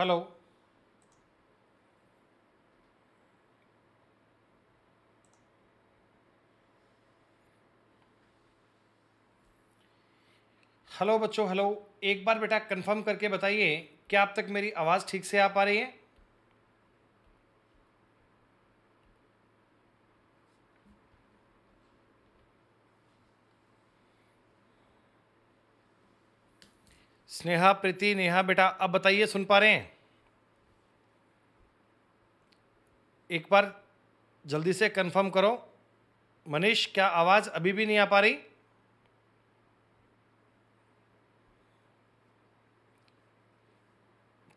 Hello hello बच्चों hello एक बार बेटा कंफर्म करके बताइए क्या अब तक मेरी आवाज़ ठीक से आ पा रही है स्नेहा प्रीति नेहा बेटा अब बताइए सुन पा रहे हैं एक बार जल्दी से कंफर्म करो मनीष क्या आवाज़ अभी भी नहीं आ पा रही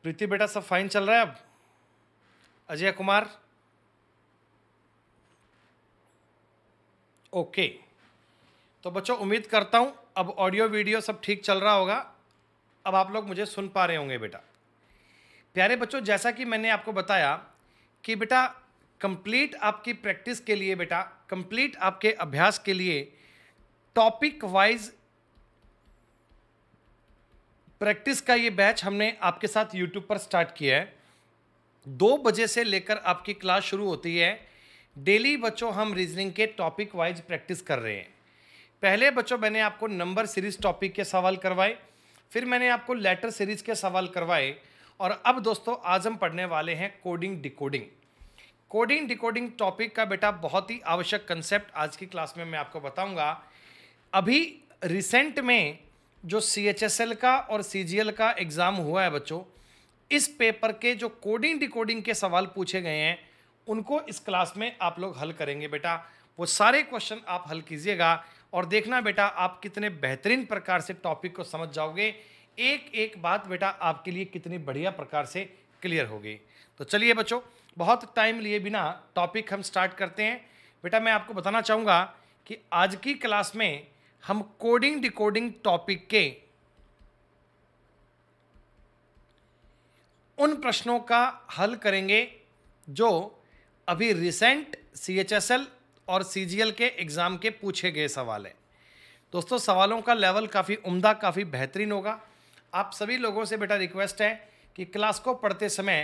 प्रीति बेटा सब फाइन चल रहा है अब अजय कुमार ओके तो बच्चों उम्मीद करता हूँ अब ऑडियो वीडियो सब ठीक चल रहा होगा अब आप लोग मुझे सुन पा रहे होंगे बेटा प्यारे बच्चों जैसा कि मैंने आपको बताया कि बेटा कंप्लीट आपकी प्रैक्टिस के लिए बेटा कंप्लीट आपके अभ्यास के लिए टॉपिक वाइज प्रैक्टिस का ये बैच हमने आपके साथ यूट्यूब पर स्टार्ट किया है दो बजे से लेकर आपकी क्लास शुरू होती है डेली बच्चों हम रीजनिंग के टॉपिक वाइज प्रैक्टिस कर रहे हैं पहले बच्चों मैंने आपको नंबर सीरीज टॉपिक के सवाल करवाए फिर मैंने आपको लेटर सीरीज के सवाल करवाए और अब दोस्तों आज हम पढ़ने वाले हैं coding decoding coding decoding topic का बेटा बहुत ही आवश्यक कंसेप्ट आज की क्लास में मैं आपको बताऊंगा अभी रिसेंट में जो सी एच एस एल का और सी जी एल का एग्ज़ाम हुआ है बच्चों इस पेपर के जो कोडिंग डिकोडिंग के सवाल पूछे गए हैं उनको इस क्लास में आप लोग हल करेंगे बेटा वो सारे क्वेश्चन आप हल कीजिएगा और देखना बेटा आप कितने बेहतरीन प्रकार से टॉपिक को समझ जाओगे एक एक बात बेटा आपके लिए कितनी बढ़िया प्रकार से क्लियर होगी तो चलिए बच्चों बहुत टाइम लिए बिना टॉपिक हम स्टार्ट करते हैं बेटा मैं आपको बताना चाहूँगा कि आज की क्लास में हम कोडिंग डिकोडिंग टॉपिक के उन प्रश्नों का हल करेंगे जो अभी recent C H S L और सी के एग्ज़ाम के पूछे गए सवाल हैं दोस्तों सवालों का लेवल काफ़ी उम्दा काफ़ी बेहतरीन होगा आप सभी लोगों से बेटा रिक्वेस्ट है कि क्लास को पढ़ते समय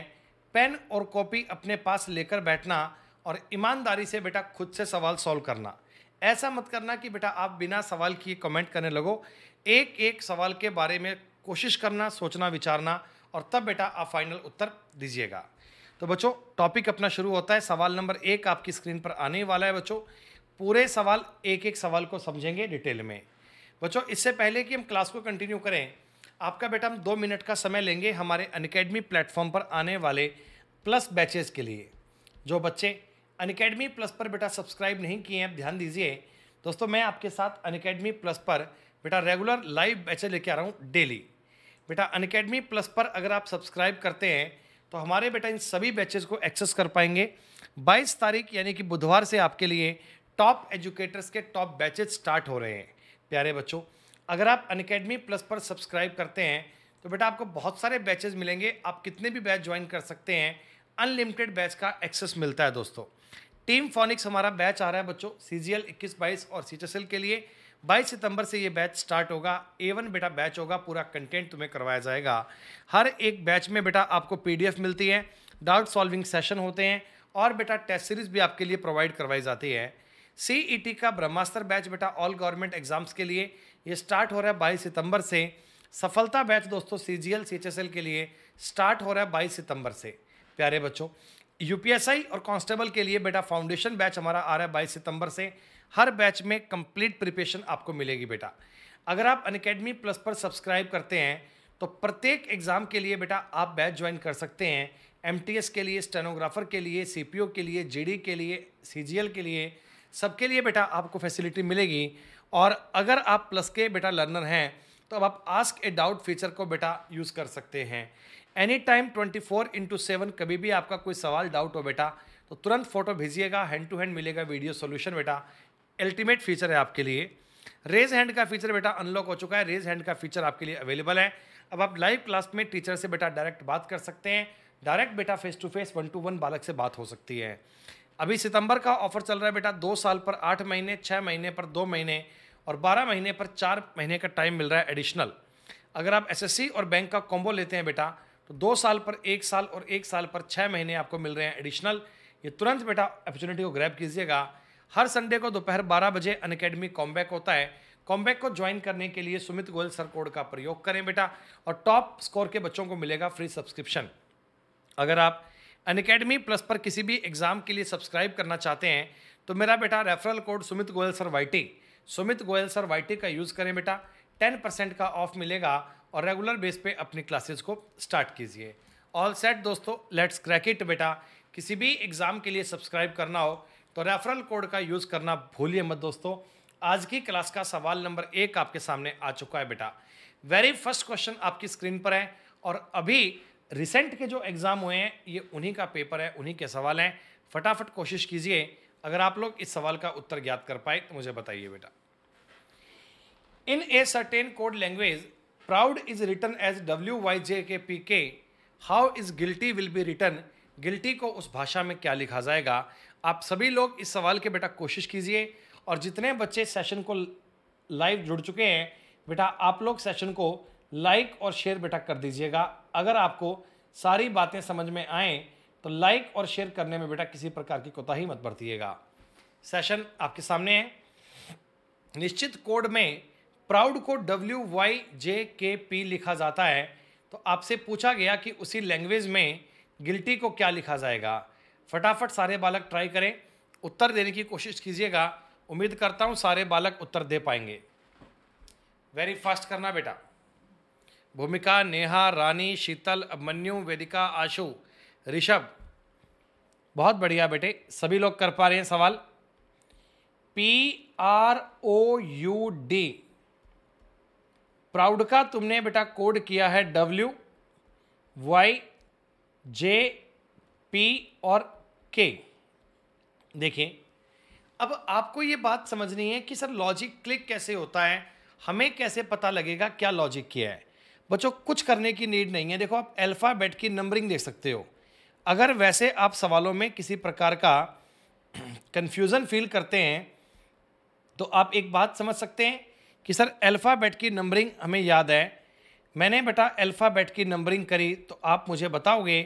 पेन और कॉपी अपने पास लेकर बैठना और ईमानदारी से बेटा खुद से सवाल सॉल्व करना ऐसा मत करना कि बेटा आप बिना सवाल किए कमेंट करने लगो एक एक सवाल के बारे में कोशिश करना सोचना विचारना और तब बेटा आप फाइनल उत्तर दीजिएगा तो बच्चों टॉपिक अपना शुरू होता है सवाल नंबर एक आपकी स्क्रीन पर आने वाला है बच्चों पूरे सवाल एक एक सवाल को समझेंगे डिटेल में बच्चों इससे पहले कि हम क्लास को कंटिन्यू करें आपका बेटा हम दो मिनट का समय लेंगे हमारे अनकेडमी प्लेटफॉर्म पर आने वाले प्लस बैचेज़ के लिए जो बच्चे अनकेडमी प्लस पर बेटा सब्सक्राइब नहीं किए हैं ध्यान दीजिए दोस्तों मैं आपके साथ अनकेडमी प्लस पर बेटा रेगुलर लाइव बैचे लेके आ रहा हूँ डेली बेटा अनकेडमी प्लस पर अगर आप सब्सक्राइब करते हैं तो हमारे बेटा इन सभी बैचेस को एक्सेस कर पाएंगे 22 तारीख यानी कि बुधवार से आपके लिए टॉप एजुकेटर्स के टॉप बैचेस स्टार्ट हो रहे हैं प्यारे बच्चों अगर आप अनकेडमी प्लस पर सब्सक्राइब करते हैं तो बेटा आपको बहुत सारे बैचेस मिलेंगे आप कितने भी बैच ज्वाइन कर सकते हैं अनलिमिटेड बैच का एक्सेस मिलता है दोस्तों टीम फोनिक्स हमारा बैच आ रहा है बच्चों सी जी एल इक्कीस बाईस और सी के लिए 22 सितंबर से ये बैच स्टार्ट होगा ए वन बेटा बैच होगा पूरा कंटेंट तुम्हें करवाया जाएगा हर एक बैच में बेटा आपको पीडीएफ मिलती है डाउट सॉल्विंग सेशन होते हैं और बेटा टेस्ट सीरीज भी आपके लिए प्रोवाइड करवाई जाती है सी e का ब्रह्मास्त्र बैच बेटा ऑल गवर्नमेंट एग्जाम्स के लिए ये स्टार्ट हो रहा है बाईस सितंबर से सफलता बैच दोस्तों सी जी के लिए स्टार्ट हो रहा है बाईस सितंबर से प्यारे बच्चों यूपीएसआई और कांस्टेबल के लिए बेटा फाउंडेशन बैच हमारा आ रहा है बाईस सितंबर से हर बैच में कंप्लीट प्रिपरेशन आपको मिलेगी बेटा अगर आप अनकेडमी प्लस पर सब्सक्राइब करते हैं तो प्रत्येक एग्ज़ाम के लिए बेटा आप बैच ज्वाइन कर सकते हैं एम के लिए स्टेनोग्राफर के लिए सी के लिए जी के लिए सी के लिए सबके लिए बेटा आपको फैसिलिटी मिलेगी और अगर आप प्लस के बेटा लर्नर हैं तो अब आप आस्क ए डाउट फीचर को बेटा यूज़ कर सकते हैं any time twenty four into seven कभी भी आपका कोई सवाल डाउट हो बेटा तो तुरंत फोटो भेजिएगा हैंड टू हैंड मिलेगा वीडियो सोल्यूशन बेटा अल्टीमेट फीचर है आपके लिए रेज हैंड का फीचर बेटा अनलॉक हो चुका है रेज हैंड का फीचर आपके लिए अवेलेबल है अब आप लाइव क्लास में टीचर से बेटा डायरेक्ट बात कर सकते हैं डायरेक्ट बेटा face to face one to one बालक से बात हो सकती है अभी सितंबर का ऑफर चल रहा है बेटा दो साल पर आठ महीने छः महीने पर दो महीने और बारह महीने पर चार महीने का टाइम मिल रहा है एडिशनल अगर आप एस और बैंक का कॉम्बो लेते हैं बेटा तो दो साल पर एक साल और एक साल पर छः महीने आपको मिल रहे हैं एडिशनल ये तुरंत बेटा अपॉर्चुनिटी को ग्रैब कीजिएगा हर संडे को दोपहर बारह बजे अन अकेडमी कॉम्बैक होता है कॉम्बैक को ज्वाइन करने के लिए सुमित गोयल सर कोड का प्रयोग करें बेटा और टॉप स्कोर के बच्चों को मिलेगा फ्री सब्सक्रिप्शन अगर आप अन अकेडमी प्लस पर किसी भी एग्ज़ाम के लिए सब्सक्राइब करना चाहते हैं तो मेरा बेटा referral code Sumit Goyal sir Y Sumit Goyal sir Y का यूज़ करें बेटा टेन परसेंट का ऑफ मिलेगा और रेगुलर बेस पे अपनी क्लासेस को स्टार्ट कीजिए ऑल सेट दोस्तों लेट्स क्रैक इट बेटा किसी भी एग्ज़ाम के लिए सब्सक्राइब करना हो तो रेफरल कोड का यूज़ करना भूलिए मत दोस्तों आज की क्लास का सवाल नंबर एक आपके सामने आ चुका है बेटा वेरी फर्स्ट क्वेश्चन आपकी स्क्रीन पर है और अभी रिसेंट के जो एग्ज़ाम हुए हैं ये उन्हीं का पेपर है उन्हीं के सवाल हैं फटाफट कोशिश कीजिए अगर आप लोग इस सवाल का उत्तर ज्ञात कर पाए तो मुझे बताइए बेटा in a certain code language proud is written as W Y J K P K how is guilty will be written guilty को उस भाषा में क्या लिखा जाएगा आप सभी लोग इस सवाल के बेटा कोशिश कीजिए और जितने बच्चे सेशन को लाइव जुड़ चुके हैं बेटा आप लोग सेशन को लाइक और शेयर बेटा कर दीजिएगा अगर आपको सारी बातें समझ में आएँ तो लाइक और शेयर करने में बेटा किसी प्रकार की कोताही मत बरतीएगा सेशन आपके सामने है निश्चित कोड में प्राउड को W Y J K P लिखा जाता है तो आपसे पूछा गया कि उसी लैंग्वेज में गिल्टी को क्या लिखा जाएगा फटाफट सारे बालक ट्राई करें उत्तर देने की कोशिश कीजिएगा उम्मीद करता हूँ सारे बालक उत्तर दे पाएंगे वेरी फास्ट करना बेटा भूमिका नेहा रानी शीतल अभमन्यु वेदिका आशु ऋषभ बहुत बढ़िया बेटे सभी लोग कर पा रहे हैं सवाल P R O U D proud का तुमने बेटा कोड किया है डब्ल्यू वाई जे पी और ओके देखिए अब आपको ये बात समझनी है कि सर लॉजिक क्लिक कैसे होता है हमें कैसे पता लगेगा क्या लॉजिक किया है बच्चों कुछ करने की नीड नहीं है देखो आप अल्फ़ाबेट की नंबरिंग देख सकते हो अगर वैसे आप सवालों में किसी प्रकार का कन्फ्यूज़न फील करते हैं तो आप एक बात समझ सकते हैं कि सर अल्फ़ाबेट की नंबरिंग हमें याद है मैंने बेटा अल्फ़ाबेट की नंबरिंग करी तो आप मुझे बताओगे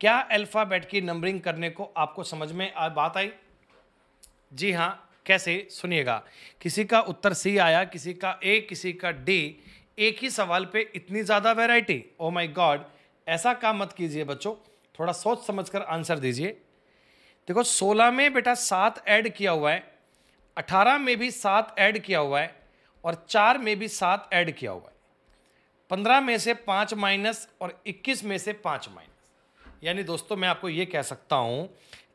क्या अल्फ़ाबेट की नंबरिंग करने को आपको समझ में आ, बात आई जी हाँ कैसे सुनिएगा किसी का उत्तर सी आया किसी का ए किसी का डी एक ही सवाल पे इतनी ज़्यादा वैरायटी ओ माय गॉड ऐसा काम मत कीजिए बच्चों थोड़ा सोच समझ कर आंसर दीजिए देखो सोलह में बेटा सात ऐड किया हुआ है अठारह में भी सात ऐड किया हुआ है और चार में भी सात ऐड किया हुआ है पंद्रह में से पाँच माइनस और इक्कीस में से पाँच माइनस यानी दोस्तों मैं आपको ये कह सकता हूँ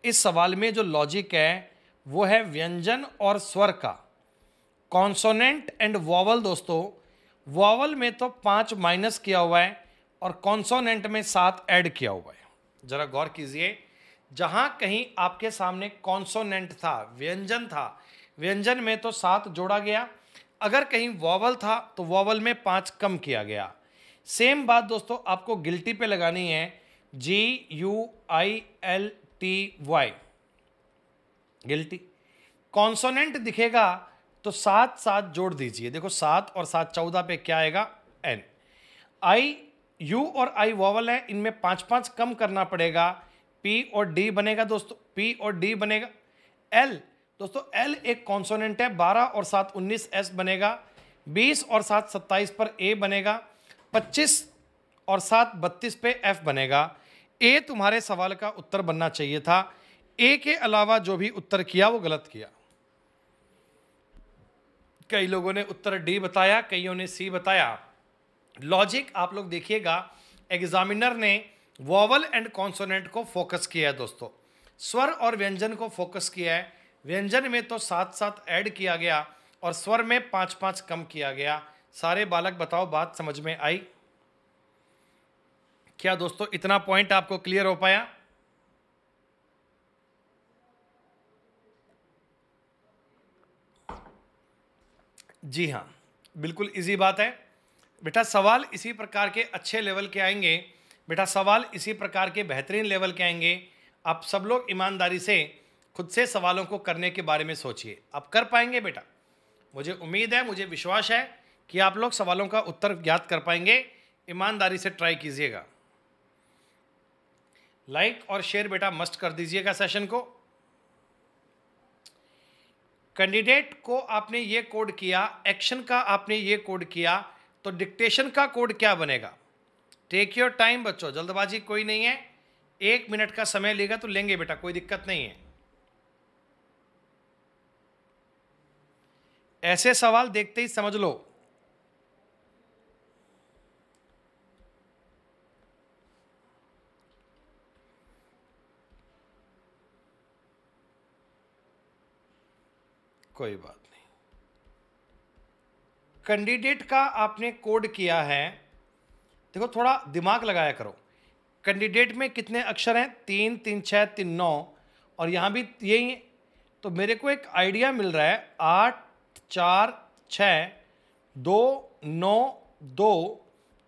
इस सवाल में जो लॉजिक है वो है व्यंजन और स्वर का कॉन्सोनेंट एंड वॉवल दोस्तों वॉवल में तो पाँच माइनस किया हुआ है और कॉन्सोनेंट में सात ऐड किया हुआ है ज़रा गौर कीजिए जहाँ कहीं आपके सामने कॉन्सोनेंट था व्यंजन था व्यंजन में तो सात जोड़ा गया अगर कहीं वॉवल था तो वॉवल में पाँच कम किया गया सेम बात दोस्तों आपको गिल्टी पे लगानी है G U I L T Y guilty consonant दिखेगा तो सात सात जोड़ दीजिए देखो सात और सात चौदह पे क्या आएगा एन आई यू और आई वॉवल है इनमें पाँच पाँच कम करना पड़ेगा पी और डी बनेगा दोस्तों पी और डी बनेगा एल दोस्तों एल एक कॉन्सोनेंट है बारह और सात उन्नीस एस बनेगा बीस और सात सत्ताईस पर ए बनेगा पच्चीस और सात बत्तीस पे एफ बनेगा ए तुम्हारे सवाल का उत्तर बनना चाहिए था ए के अलावा जो भी उत्तर किया वो गलत किया कई लोगों ने उत्तर डी बताया कईयों ने सी बताया लॉजिक आप लोग देखिएगा एग्जामिनर ने वॉवल एंड कॉन्सोनेंट को फोकस किया है दोस्तों स्वर और व्यंजन को फोकस किया है व्यंजन में तो साथ साथ ऐड किया गया और स्वर में पाँच पाँच कम किया गया सारे बालक बताओ बात समझ में आई क्या दोस्तों इतना पॉइंट आपको क्लियर हो पाया जी हाँ बिल्कुल इजी बात है बेटा सवाल इसी प्रकार के अच्छे लेवल के आएंगे बेटा सवाल इसी प्रकार के बेहतरीन लेवल के आएंगे आप सब लोग ईमानदारी से खुद से सवालों को करने के बारे में सोचिए आप कर पाएंगे बेटा मुझे उम्मीद है मुझे विश्वास है कि आप लोग सवालों का उत्तर ज्ञात कर पाएंगे ईमानदारी से ट्राई कीजिएगा लाइक और शेयर बेटा मस्ट कर दीजिएगा सेशन को कैंडिडेट को आपने ये कोड किया एक्शन का आपने ये कोड किया तो डिक्टेशन का कोड क्या बनेगा टेक योर टाइम बच्चों जल्दबाजी कोई नहीं है एक मिनट का समय लेगा तो लेंगे बेटा कोई दिक्कत नहीं है ऐसे सवाल देखते ही समझ लो कोई बात नहीं कैंडिडेट का आपने कोड किया है देखो थोड़ा दिमाग लगाया करो कैंडिडेट में कितने अक्षर हैं तीन तीन छः तीन नौ और यहाँ भी यही है तो मेरे को एक आइडिया मिल रहा है आठ चार छ दो नौ दो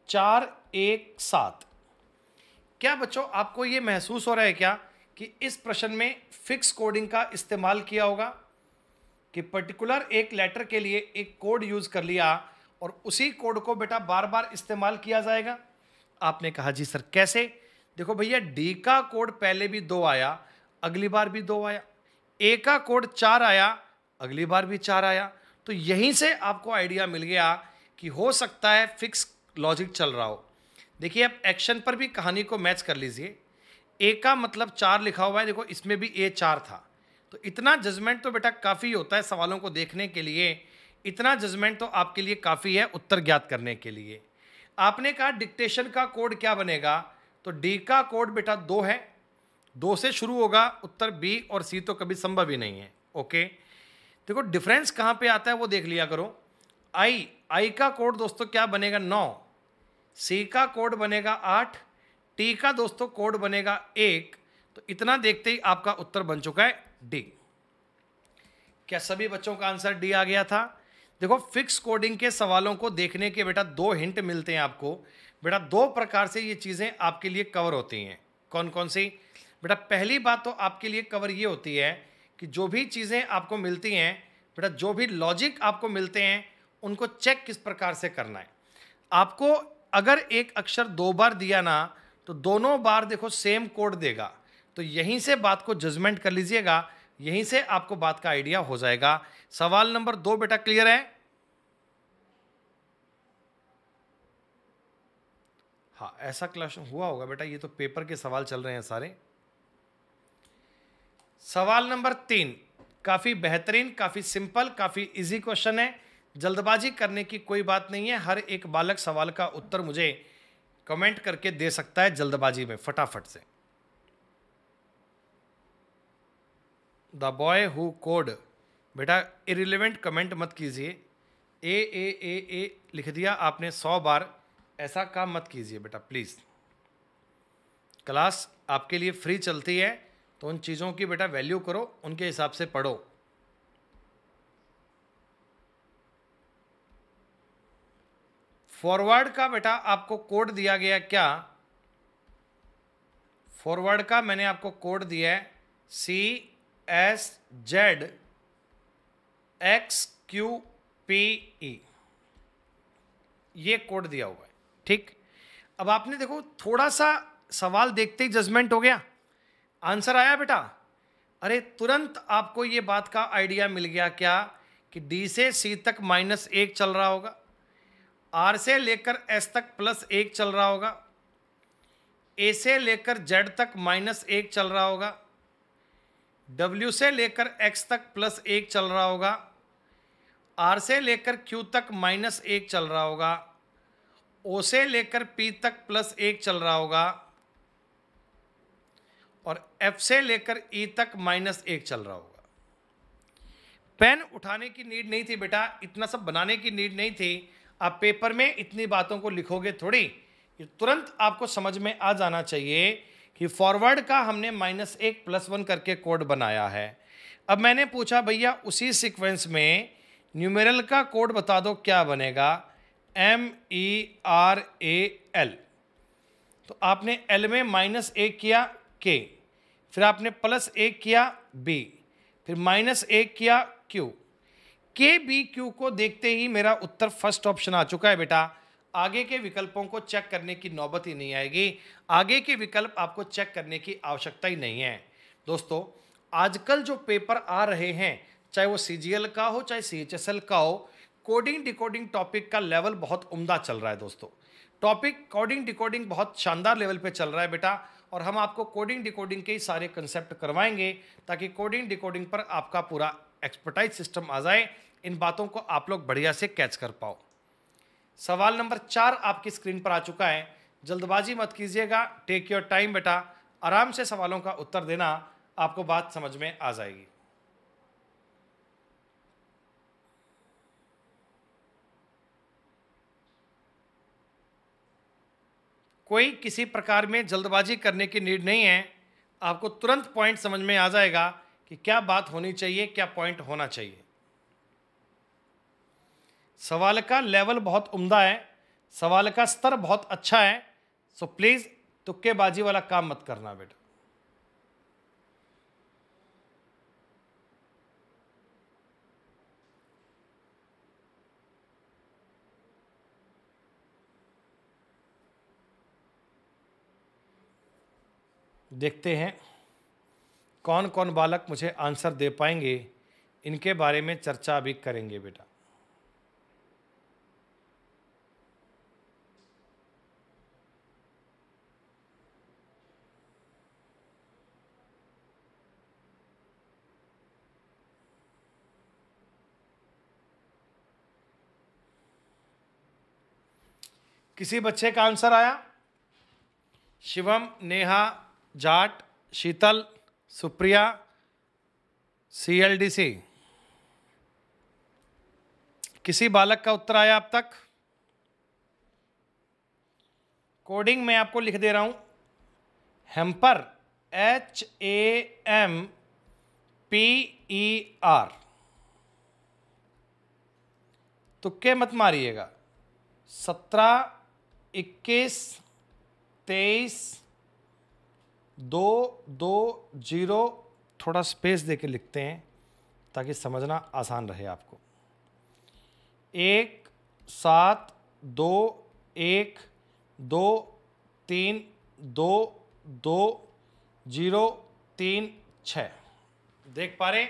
चार एक सात क्या बच्चों आपको ये महसूस हो रहा है क्या कि इस प्रश्न में फिक्स कोडिंग का इस्तेमाल किया होगा कि पर्टिकुलर एक लेटर के लिए एक कोड यूज़ कर लिया और उसी कोड को बेटा बार बार इस्तेमाल किया जाएगा आपने कहा जी सर कैसे देखो भैया डी का कोड पहले भी दो आया अगली बार भी दो आया ए का कोड चार आया अगली बार भी चार आया तो यहीं से आपको आइडिया मिल गया कि हो सकता है फिक्स लॉजिक चल रहा हो देखिए आप एक्शन पर भी कहानी को मैच कर लीजिए ए का मतलब चार लिखा हुआ है देखो इसमें भी ए चार था तो इतना जजमेंट तो बेटा काफ़ी होता है सवालों को देखने के लिए इतना जजमेंट तो आपके लिए काफ़ी है उत्तर ज्ञात करने के लिए आपने कहा डिक्टेशन का कोड क्या बनेगा तो डी का कोड बेटा दो है दो से शुरू होगा उत्तर बी और सी तो कभी संभव ही नहीं है ओके देखो डिफरेंस कहाँ पे आता है वो देख लिया करो आई आई का कोड दोस्तों क्या बनेगा नौ सी का कोड बनेगा आठ टी का दोस्तों कोड बनेगा एक तो इतना देखते ही आपका उत्तर बन चुका है डी क्या सभी बच्चों का आंसर डी आ गया था देखो फिक्स कोडिंग के सवालों को देखने के बेटा दो हिंट मिलते हैं आपको बेटा दो प्रकार से ये चीज़ें आपके लिए कवर होती हैं कौन कौन सी बेटा पहली बात तो आपके लिए कवर ये होती है कि जो भी चीज़ें आपको मिलती हैं बेटा जो भी लॉजिक आपको मिलते हैं उनको चेक किस प्रकार से करना है आपको अगर एक अक्षर दो बार दिया ना तो दोनों बार देखो सेम कोड देगा तो यहीं से बात को जजमेंट कर लीजिएगा यहीं से आपको बात का आइडिया हो जाएगा सवाल नंबर दो बेटा क्लियर है हाँ ऐसा क्लास हुआ होगा बेटा ये तो पेपर के सवाल चल रहे हैं सारे सवाल नंबर तीन काफ़ी बेहतरीन काफ़ी सिंपल काफ़ी इजी क्वेश्चन है जल्दबाजी करने की कोई बात नहीं है हर एक बालक सवाल का उत्तर मुझे कमेंट करके दे सकता है जल्दबाजी में फटाफट से द बॉय हु कोड बेटा इरिलेवेंट कमेंट मत कीजिए ए ए ए ए लिख दिया आपने सौ बार ऐसा काम मत कीजिए बेटा प्लीज़ क्लास आपके लिए फ्री चलती है तो उन चीज़ों की बेटा वैल्यू करो उनके हिसाब से पढ़ो फॉरवर्ड का बेटा आपको कोड दिया गया क्या फॉरवर्ड का मैंने आपको कोड दिया है C S Z X Q P E ये कोड दिया हुआ है ठीक अब आपने देखो थोड़ा सा सवाल देखते ही जजमेंट हो गया आंसर आया बेटा अरे तुरंत आपको ये बात का आइडिया मिल गया क्या कि डी से सी तक माइनस एक चल रहा होगा आर से लेकर एस तक प्लस एक चल रहा होगा ए से लेकर जेड तक माइनस एक चल रहा होगा डब्ल्यू से लेकर एक्स तक प्लस एक चल रहा होगा आर से लेकर क्यू तक माइनस एक चल रहा होगा ओ से लेकर पी तक प्लस एक चल रहा होगा और एफ से लेकर ई e तक माइनस एक चल रहा होगा पेन उठाने की नीड नहीं थी बेटा इतना सब बनाने की नीड नहीं थी आप पेपर में इतनी बातों को लिखोगे थोड़ी तुरंत आपको समझ में आ जाना चाहिए कि फॉरवर्ड का हमने माइनस एक प्लस वन करके कोड बनाया है अब मैंने पूछा भैया उसी सीक्वेंस में न्यूमेरल का कोड बता दो क्या बनेगा M E R A L तो आपने एल में माइनस एक किया के फिर आपने प्लस एक किया बी फिर माइनस एक किया क्यू के बी क्यू को देखते ही मेरा उत्तर फर्स्ट ऑप्शन आ चुका है बेटा आगे के विकल्पों को चेक करने की नौबत ही नहीं आएगी आगे के विकल्प आपको चेक करने की आवश्यकता ही नहीं है दोस्तों आजकल जो पेपर आ रहे हैं चाहे वो सी का हो चाहे सी का हो कोडिंग डिकोडिंग टॉपिक का लेवल बहुत उम्दा चल रहा है दोस्तों टॉपिक कोडिंग डिकोडिंग बहुत शानदार लेवल पे चल रहा है बेटा और हम आपको कोडिंग डिकोडिंग के ही सारे कंसेप्ट करवाएंगे ताकि कोडिंग डिकोडिंग पर आपका पूरा एक्सपर्टाइज सिस्टम आ जाए इन बातों को आप लोग बढ़िया से कैच कर पाओ सवाल नंबर चार आपकी स्क्रीन पर आ चुका है जल्दबाजी मत कीजिएगा टेक योर टाइम बेटा आराम से सवालों का उत्तर देना आपको बात समझ में आ जाएगी कोई किसी प्रकार में जल्दबाजी करने की नीड नहीं है आपको तुरंत पॉइंट समझ में आ जाएगा कि क्या बात होनी चाहिए क्या पॉइंट होना चाहिए सवाल का लेवल बहुत उम्दा है सवाल का स्तर बहुत अच्छा है सो प्लीज़ तुक्केबाजी वाला काम मत करना बेटा देखते हैं कौन कौन बालक मुझे आंसर दे पाएंगे इनके बारे में चर्चा अभी करेंगे बेटा किसी बच्चे का आंसर आया Shivam Neha Jat Sheetal Supriya C L D C किसी बालक का उत्तर आया अब तक कोडिंग में आपको लिख दे रहा हूं hamper H A M P E e R तुक्के मत मारिएगा सत्रह इक्कीस तेईस दो दो जीरो थोड़ा स्पेस दे के लिखते हैं ताकि समझना आसान रहे आपको एक सात दो एक दो तीन दो दो जीरो तीन छ देख पा रहे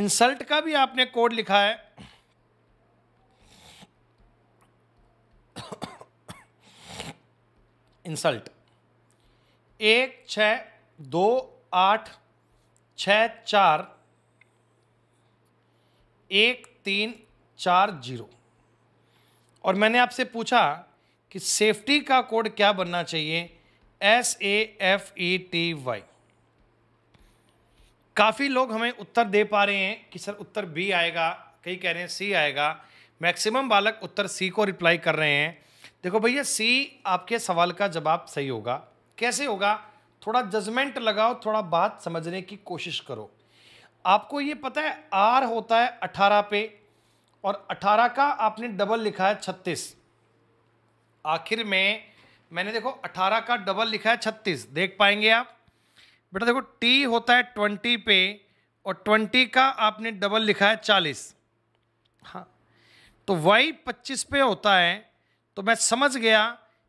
इंसल्ट का भी आपने कोड लिखा है इंसल्ट एक छ दो आठ छ चार एक तीन चार जीरो और मैंने आपसे पूछा कि सेफ्टी का कोड क्या बनना चाहिए S A F E e T Y काफ़ी लोग हमें उत्तर दे पा रहे हैं कि सर उत्तर बी आएगा कई कह रहे हैं सी आएगा मैक्सिमम बालक उत्तर सी को रिप्लाई कर रहे हैं देखो भैया सी आपके सवाल का जवाब सही होगा कैसे होगा थोड़ा जजमेंट लगाओ थोड़ा बात समझने की कोशिश करो आपको ये पता है आर होता है अठारह पे और अठारह का आपने डबल लिखा है छत्तीस आखिर में मैंने देखो अठारह का डबल लिखा है छत्तीस देख पाएंगे आप बेटा देखो टी होता है ट्वेंटी पे और ट्वेंटी का आपने डबल लिखा है चालीस हाँ तो वाई पच्चीस पे होता है तो मैं समझ गया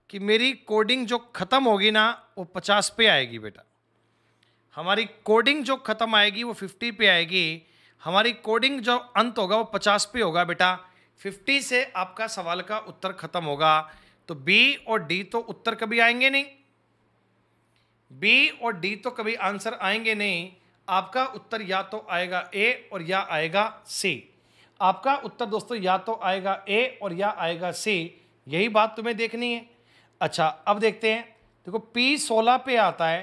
कि मेरी कोडिंग जो ख़त्म होगी ना वो पचास पे आएगी बेटा हमारी कोडिंग जो ख़त्म आएगी वो फिफ्टी पे आएगी हमारी कोडिंग जो अंत होगा वो पचास पे होगा बेटा फिफ्टी से आपका सवाल का उत्तर ख़त्म होगा तो बी और डी तो उत्तर कभी आएंगे नहीं बी और डी तो कभी आंसर आएंगे नहीं आपका उत्तर या तो आएगा ए और या आएगा सी आपका उत्तर दोस्तों या तो आएगा ए और या आएगा सी यही बात तुम्हें देखनी है अच्छा अब देखते हैं देखो पी सोलह पे आता है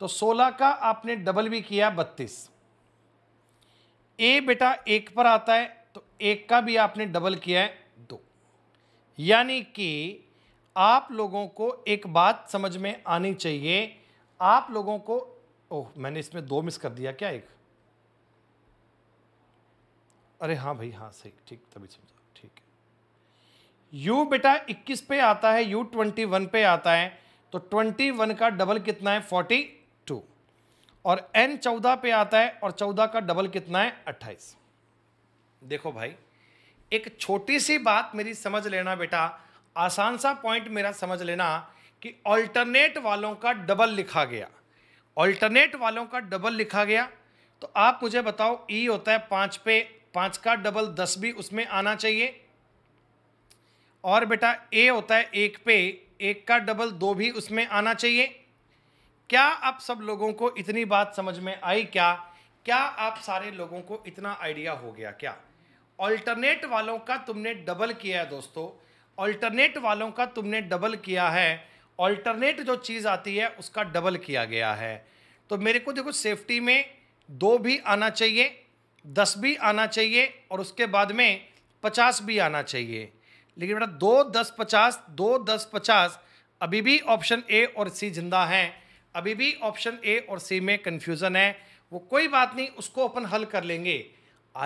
तो सोलह का आपने डबल भी किया बत्तीस ए बेटा एक पर आता है तो एक का भी आपने डबल किया है दो यानी कि आप लोगों को एक बात समझ में आनी चाहिए आप लोगों को ओह मैंने इसमें दो मिस कर दिया क्या एक अरे हाँ भाई हाँ सही ठीक तभी समझ यू बेटा 21 पे आता है यू 21 पे आता है तो 21 का डबल कितना है 42 और एन 14 पे आता है और 14 का डबल कितना है 28 देखो भाई एक छोटी सी बात मेरी समझ लेना बेटा आसान सा पॉइंट मेरा समझ लेना कि ऑल्टरनेट वालों का डबल लिखा गया ऑल्टरनेट वालों का डबल लिखा गया तो आप मुझे बताओ ई e होता है पाँच पे पाँच का डबल दस भी उसमें आना चाहिए और बेटा ए होता है एक पे एक का डबल दो भी उसमें आना चाहिए क्या आप सब लोगों को इतनी बात समझ में आई क्या क्या आप सारे लोगों को इतना आइडिया हो गया क्या ऑल्टरनेट वालों का तुमने डबल किया है दोस्तों ऑल्टरनेट वालों का तुमने डबल किया है ऑल्टरनेट जो चीज़ आती है उसका डबल किया गया है तो मेरे को देखो सेफ्टी में दो भी आना चाहिए दस भी आना चाहिए और उसके बाद में पचास भी आना चाहिए लेकिन बेटा दो दस पचास दो दस पचास अभी भी ऑप्शन ए और सी जिंदा हैं अभी भी ऑप्शन ए और सी में कन्फ्यूज़न है वो कोई बात नहीं उसको अपन हल कर लेंगे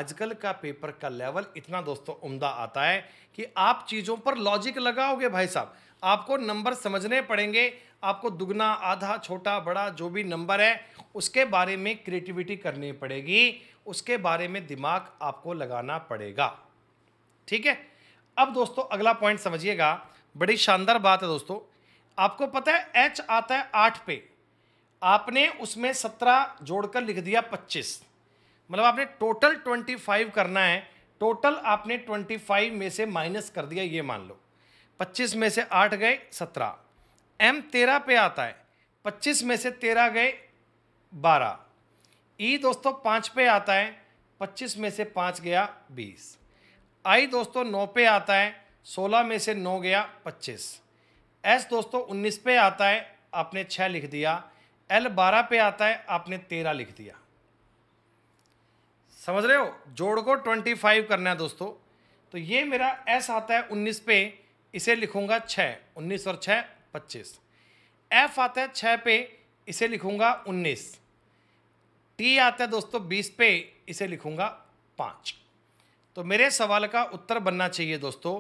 आजकल का पेपर का लेवल इतना दोस्तों उम्दा आता है कि आप चीज़ों पर लॉजिक लगाओगे भाई साहब आपको नंबर समझने पड़ेंगे आपको दुगना आधा छोटा बड़ा जो भी नंबर है उसके बारे में क्रिएटिविटी करनी पड़ेगी उसके बारे में दिमाग आपको लगाना पड़ेगा ठीक है अब दोस्तों अगला पॉइंट समझिएगा बड़ी शानदार बात है दोस्तों आपको पता है एच आता है आठ पे आपने उसमें सत्रह जोड़कर लिख दिया पच्चीस मतलब आपने टोटल ट्वेंटी फाइव करना है टोटल आपने ट्वेंटी फाइव में से माइनस कर दिया ये मान लो पच्चीस में से आठ गए सत्रह एम तेरह पे आता है पच्चीस में से तेरह गए बारह ई e दोस्तों पाँच पे आता है पच्चीस में से पाँच गया बीस आई दोस्तों नौ पे आता है सोलह में से नौ गया पच्चीस एस दोस्तों उन्नीस पे आता है आपने छः लिख दिया एल बारह पे आता है आपने तेरह लिख दिया समझ रहे हो जोड़ को ट्वेंटी फाइव करना है दोस्तों तो ये मेरा एस आता है उन्नीस पे इसे लिखूंगा छः उन्नीस और छः पच्चीस एफ आता है छः पे इसे लिखूंगा उन्नीस टी आता है दोस्तों बीस पे इसे लिखूंगा पाँच तो मेरे सवाल का उत्तर बनना चाहिए दोस्तों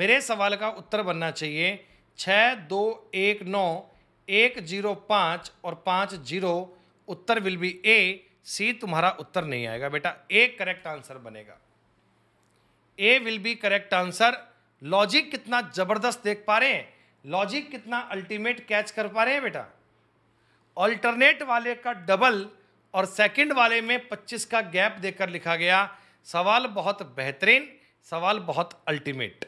मेरे सवाल का उत्तर बनना चाहिए छः दो एक नौ एक जीरो पाँच और पाँच जीरो उत्तर विल बी ए सी तुम्हारा उत्तर नहीं आएगा बेटा ए करेक्ट आंसर बनेगा A will be correct answer logic कितना ज़बरदस्त देख पा रहे हैं लॉजिक कितना अल्टीमेट कैच कर पा रहे हैं बेटा ऑल्टरनेट वाले का डबल और सेकंड वाले में 25 का गैप देकर लिखा गया सवाल बहुत बेहतरीन सवाल बहुत ultimate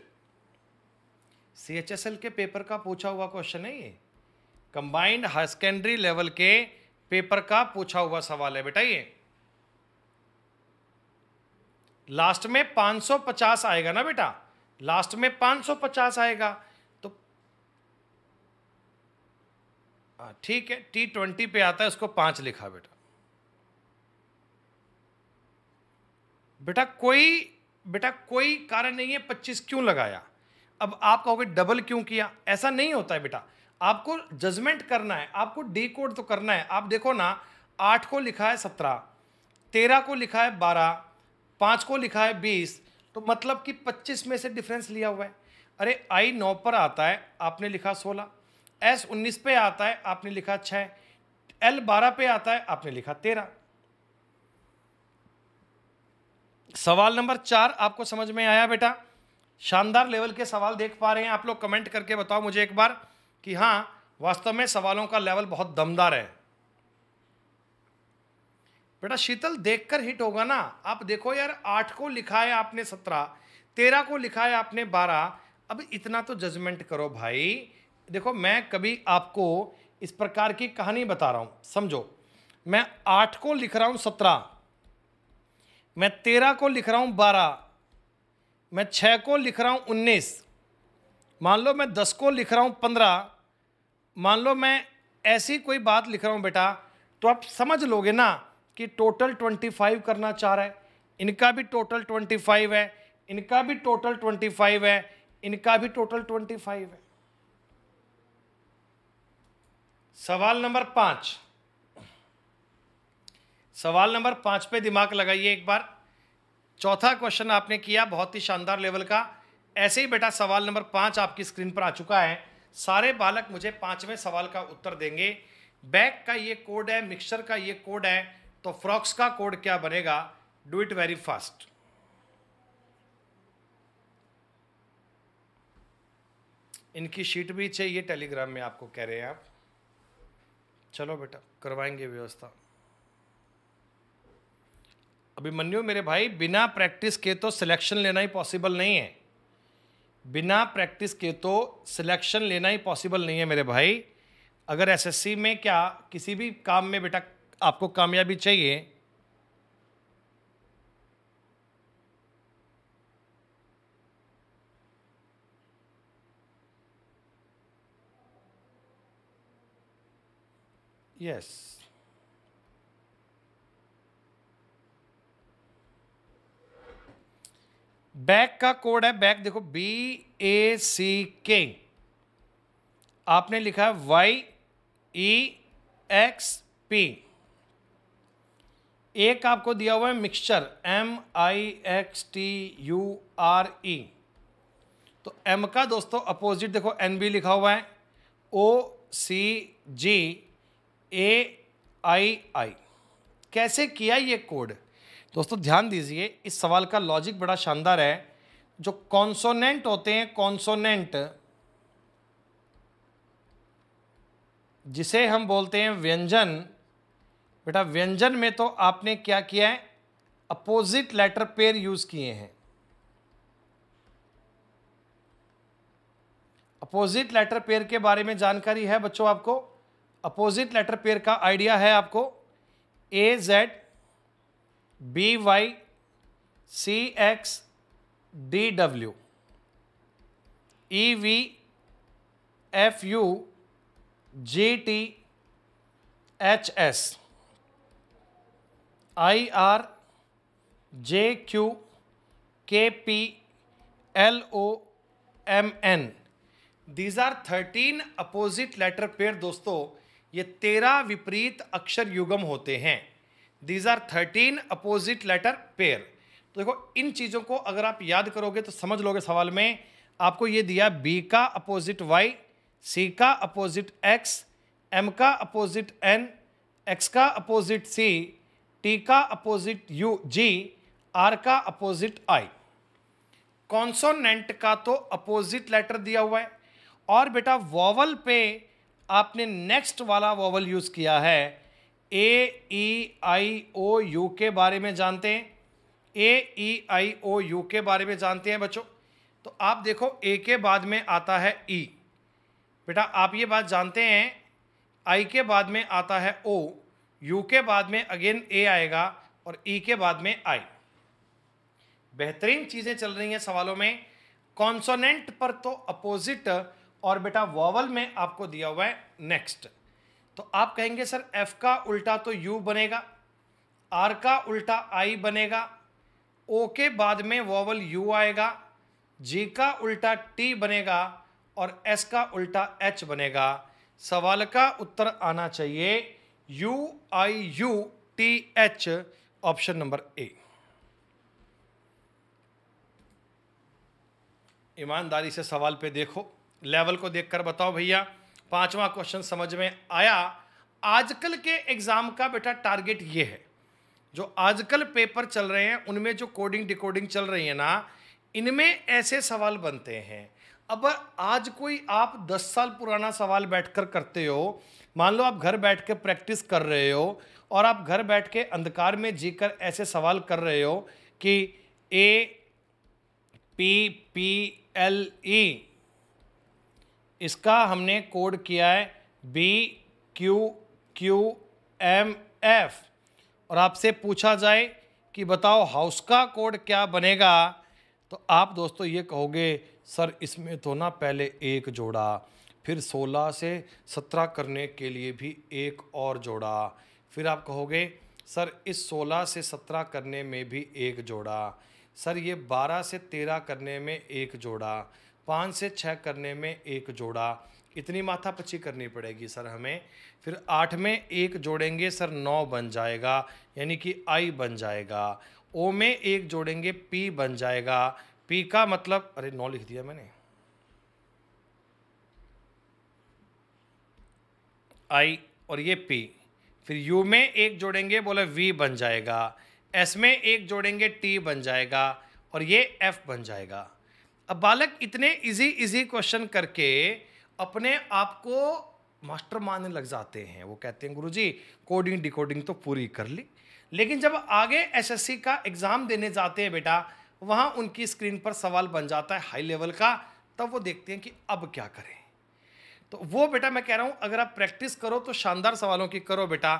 C H S L के पेपर का पूछा हुआ क्वेश्चन है ये कंबाइंड हाई सेकेंडरी लेवल के पेपर का पूछा हुआ सवाल है बेटा ये लास्ट में 550 आएगा ना बेटा लास्ट में 550 आएगा तो ठीक है टी ट्वेंटी पे आता है उसको पांच लिखा बेटा बेटा कोई बेटा कोई कारण नहीं है पच्चीस क्यों लगाया अब आप कहोगे डबल क्यों किया ऐसा नहीं होता है बेटा आपको जजमेंट करना है आपको डी कोड तो करना है आप देखो ना आठ को लिखा है सत्रह तेरह को लिखा है बारह पाँच को लिखा है बीस तो मतलब कि पच्चीस में से डिफरेंस लिया हुआ है अरे आई नौ पर आता है आपने लिखा सोलह एस उन्नीस पे आता है आपने लिखा छः एल बारह पे आता है आपने लिखा तेरह सवाल नंबर चार आपको समझ में आया बेटा शानदार लेवल के सवाल देख पा रहे हैं आप लोग कमेंट करके बताओ मुझे एक बार कि हाँ वास्तव में सवालों का लेवल बहुत दमदार है बेटा शीतल देखकर हिट होगा ना आप देखो यार आठ को लिखा है आपने सत्रह तेरह को लिखा है आपने बारह अब इतना तो जजमेंट करो भाई देखो मैं कभी आपको इस प्रकार की कहानी बता रहा हूँ समझो मैं आठ को लिख रहा हूँ सत्रह मैं तेरह को लिख रहा हूँ बारह मैं छः को लिख रहा हूँ उन्नीस मान लो मैं दस को लिख रहा हूँ पंद्रह मान लो मैं ऐसी कोई बात लिख रहा हूँ बेटा तो आप समझ लोगे ना कि टोटल ट्वेंटी फाइव करना चाह रहा है इनका भी टोटल ट्वेंटी फाइव है इनका भी टोटल ट्वेंटी फाइव है इनका भी टोटल ट्वेंटी फाइव है सवाल नंबर पाँच सवाल नंबर पाँच पे दिमाग लगाइए एक बार चौथा क्वेश्चन आपने किया बहुत ही शानदार लेवल का ऐसे ही बेटा सवाल नंबर पाँच आपकी स्क्रीन पर आ चुका है सारे बालक मुझे पाँचवें सवाल का उत्तर देंगे बैग का ये कोड है मिक्सचर का ये कोड है तो फ्रॉक्स का कोड क्या बनेगा डू इट वेरी फास्ट इनकी शीट भी चाहिए टेलीग्राम में आपको कह रहे हैं आप चलो बेटा करवाएंगे व्यवस्था अभिमन्यु मेरे भाई बिना प्रैक्टिस के तो सिलेक्शन लेना ही पॉसिबल नहीं है बिना प्रैक्टिस के तो सिलेक्शन लेना ही पॉसिबल नहीं है मेरे भाई अगर एसएससी में क्या किसी भी काम में बेटा आपको कामयाबी चाहिए यस yes. बैक का कोड है बैक देखो बी ए सी के आपने लिखा है वाई ई एक्स पी एक आपको दिया हुआ है mixture M I X T U R E तो एम का दोस्तों अपोजिट देखो एन बी लिखा हुआ है ओ सी जी ए आई आई कैसे किया ये कोड दोस्तों ध्यान दीजिए इस सवाल का लॉजिक बड़ा शानदार है जो कॉन्सोनेंट होते हैं कॉन्सोनेंट जिसे हम बोलते हैं व्यंजन बेटा व्यंजन में तो आपने क्या किया है अपोजिट लेटर पेयर यूज किए हैं अपोजिट लेटर पेयर के बारे में जानकारी है बच्चों आपको अपोजिट लेटर पेयर का आइडिया है आपको A Z B Y C X D W E V F U G T H S I R J Q K P L O M N these are thirteen opposite letter pair दोस्तों ये तेरह विपरीत अक्षर युगम होते हैं these are thirteen opposite letter pair तो देखो इन चीज़ों को अगर आप याद करोगे तो समझ लोगे सवाल में आपको ये दिया बी का अपोजिट वाई सी का अपोजिट एक्स एम का अपोजिट एन एक्स का अपोजिट सी टी का अपोजिट यू जी आर का अपोजिट आई कॉन्सोनेंट का तो अपोजिट लेटर दिया हुआ है और बेटा वॉवल पे आपने नेक्स्ट वाला वॉवल यूज़ किया है ए ई आई ओ यू के बारे में जानते हैं ए ई आई ओ यू के बारे में जानते हैं बच्चों तो आप देखो ए के बाद में आता है ई e। बेटा आप ये बात जानते हैं आई के बाद में आता है ओ यू के बाद में अगेन ए आएगा और ई e के बाद में आई बेहतरीन चीज़ें चल रही हैं सवालों में कॉन्सोनेंट पर तो अपोजिट और बेटा वॉवल में आपको दिया हुआ है नेक्स्ट तो आप कहेंगे सर एफ का उल्टा तो यू बनेगा आर का उल्टा आई बनेगा ओ के बाद में वॉवल यू आएगा जी का उल्टा टी बनेगा और एस का उल्टा एच बनेगा सवाल का उत्तर आना चाहिए U I U T H option number A ईमानदारी से सवाल पे देखो लेवल को देखकर बताओ भैया पांचवा क्वेश्चन समझ में आया आजकल के एग्ज़ाम का बेटा टारगेट ये है जो आजकल पेपर चल रहे हैं उनमें जो कोडिंग डिकोडिंग चल रही है ना इनमें ऐसे सवाल बनते हैं अब आज कोई आप 10 साल पुराना सवाल बैठकर करते हो मान लो आप घर बैठ के प्रैक्टिस कर रहे हो और आप घर बैठ के अंधकार में जीकर ऐसे सवाल कर रहे हो कि A P P L E इसका हमने कोड किया है B Q Q M F और आपसे पूछा जाए कि बताओ हाउस का कोड क्या बनेगा तो आप दोस्तों ये कहोगे सर इसमें तो ना पहले एक जोड़ा फिर 16 से 17 करने के लिए भी एक और जोड़ा फिर आप कहोगे सर इस 16 से 17 करने में भी एक जोड़ा सर ये 12 से 13 करने में एक जोड़ा पाँच से छः करने में एक जोड़ा इतनी माथा पच्ची करनी पड़ेगी सर हमें फिर आठ में एक जोड़ेंगे सर नौ बन जाएगा यानी कि आई बन जाएगा ओ में एक जोड़ेंगे पी बन जाएगा पी का मतलब अरे नौ लिख दिया मैंने आई और ये पी फिर यू में एक जोड़ेंगे बोले वी बन जाएगा एस में एक जोड़ेंगे टी बन जाएगा और ये एफ बन जाएगा अब बालक इतने इजी इजी क्वेश्चन करके अपने आप को मास्टर मानने लग जाते हैं वो कहते हैं गुरुजी कोडिंग डिकोडिंग तो पूरी कर ली लेकिन जब आगे एसएससी का एग्ज़ाम देने जाते हैं बेटा वहाँ उनकी स्क्रीन पर सवाल बन जाता है हाई लेवल का तब वो देखते हैं कि अब क्या करें तो वो बेटा मैं कह रहा हूँ अगर आप प्रैक्टिस करो तो शानदार सवालों की करो बेटा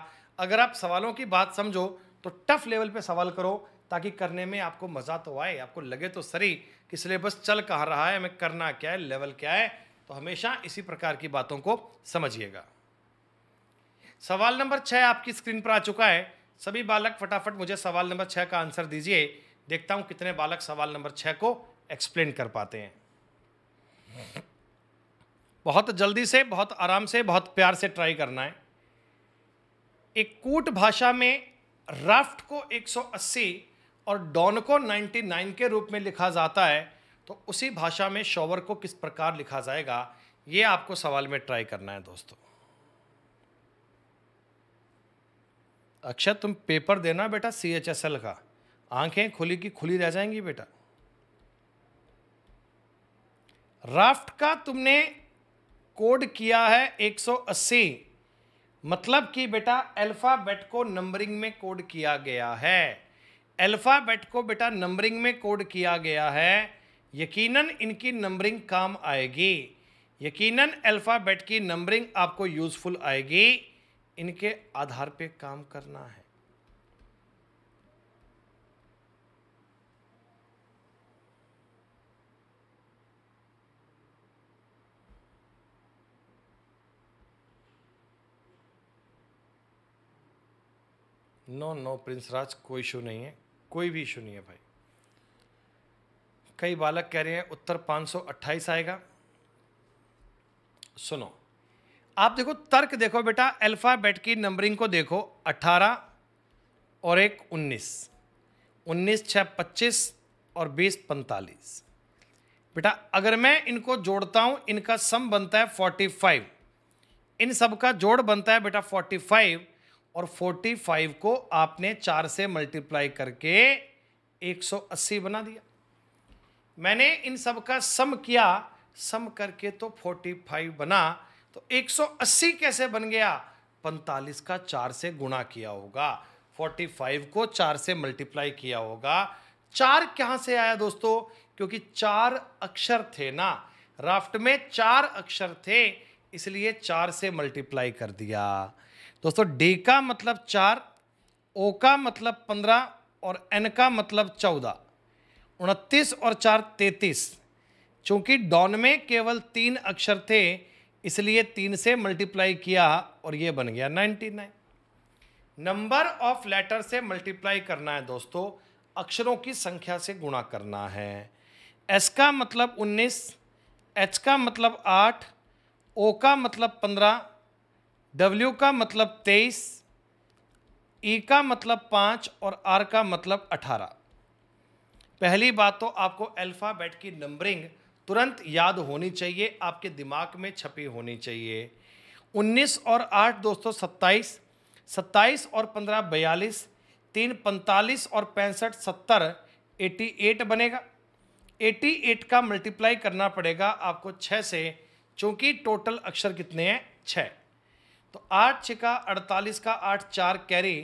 अगर आप सवालों की बात समझो तो टफ लेवल पे सवाल करो ताकि करने में आपको मज़ा तो आए आपको लगे तो सही कि सिलेबस चल कहाँ रहा है हमें करना क्या है लेवल क्या है तो हमेशा इसी प्रकार की बातों को समझिएगा सवाल नंबर छः आपकी स्क्रीन पर आ चुका है सभी बालक फटाफट मुझे सवाल नंबर छः का आंसर दीजिए देखता हूँ कितने बालक सवाल नंबर छः को एक्सप्लेन कर पाते हैं बहुत जल्दी से बहुत आराम से बहुत प्यार से ट्राई करना है एक कूट भाषा में राफ्ट को 180 और डॉन को 99 के रूप में लिखा जाता है तो उसी भाषा में शॉवर को किस प्रकार लिखा जाएगा ये आपको सवाल में ट्राई करना है दोस्तों अक्षय तुम पेपर देना बेटा सी एच एस एल का आंखें खुली की खुली रह जाएंगी बेटा राफ्ट का तुमने कोड किया है 180 मतलब कि बेटा अल्फ़ाबेट को नंबरिंग में कोड किया गया है अल्फ़ाबेट को बेटा नंबरिंग में कोड किया गया है यकीनन इनकी नंबरिंग काम आएगी यकीनन अल्फ़ाबेट की नंबरिंग आपको यूज़फुल आएगी इनके आधार पे काम करना है नो नो प्रिंस राज कोई इशू नहीं है कोई भी इशू नहीं है भाई कई बालक कह रहे हैं उत्तर 528 आएगा सुनो आप देखो तर्क देखो बेटा अल्फ़ाबेट की नंबरिंग को देखो 18 और एक 19 उन्नीस छः पच्चीस और बीस पैंतालीस बेटा अगर मैं इनको जोड़ता हूँ इनका सम बनता है 45 इन सब का जोड़ बनता है बेटा 45 और 45 को आपने चार से मल्टीप्लाई करके 180 बना दिया मैंने इन सब का सम किया सम करके तो 45 बना तो 180 कैसे बन गया 45 का चार से गुणा किया होगा 45 को चार से मल्टीप्लाई किया होगा चार कहाँ से आया दोस्तों क्योंकि चार अक्षर थे ना राफ्ट में चार अक्षर थे इसलिए चार से मल्टीप्लाई कर दिया दोस्तों डे का मतलब चार ओ का मतलब पंद्रह और एन का मतलब चौदह उनतीस और चार तैतीस चूँकि डॉन में केवल तीन अक्षर थे इसलिए तीन से मल्टीप्लाई किया और ये बन गया ninety nine number of letter से मल्टीप्लाई करना है दोस्तों अक्षरों की संख्या से गुणा करना है एस का मतलब उन्नीस एच का मतलब आठ ओ का मतलब पंद्रह डब्ल्यू का मतलब तेईस ई e का मतलब पाँच और आर का मतलब अठारह पहली बात तो आपको अल्फ़ाबेट की नंबरिंग तुरंत याद होनी चाहिए आपके दिमाग में छपी होनी चाहिए 19 और 8 दोस्तों 27 27 और 15 बयालीस तीन पैंतालीस और पैंसठ सत्तर 88 बनेगा 88 का मल्टीप्लाई करना पड़ेगा आपको छः से चूँकि टोटल अक्षर कितने हैं छः तो आठ छिका अड़तालीस का आठ चार carry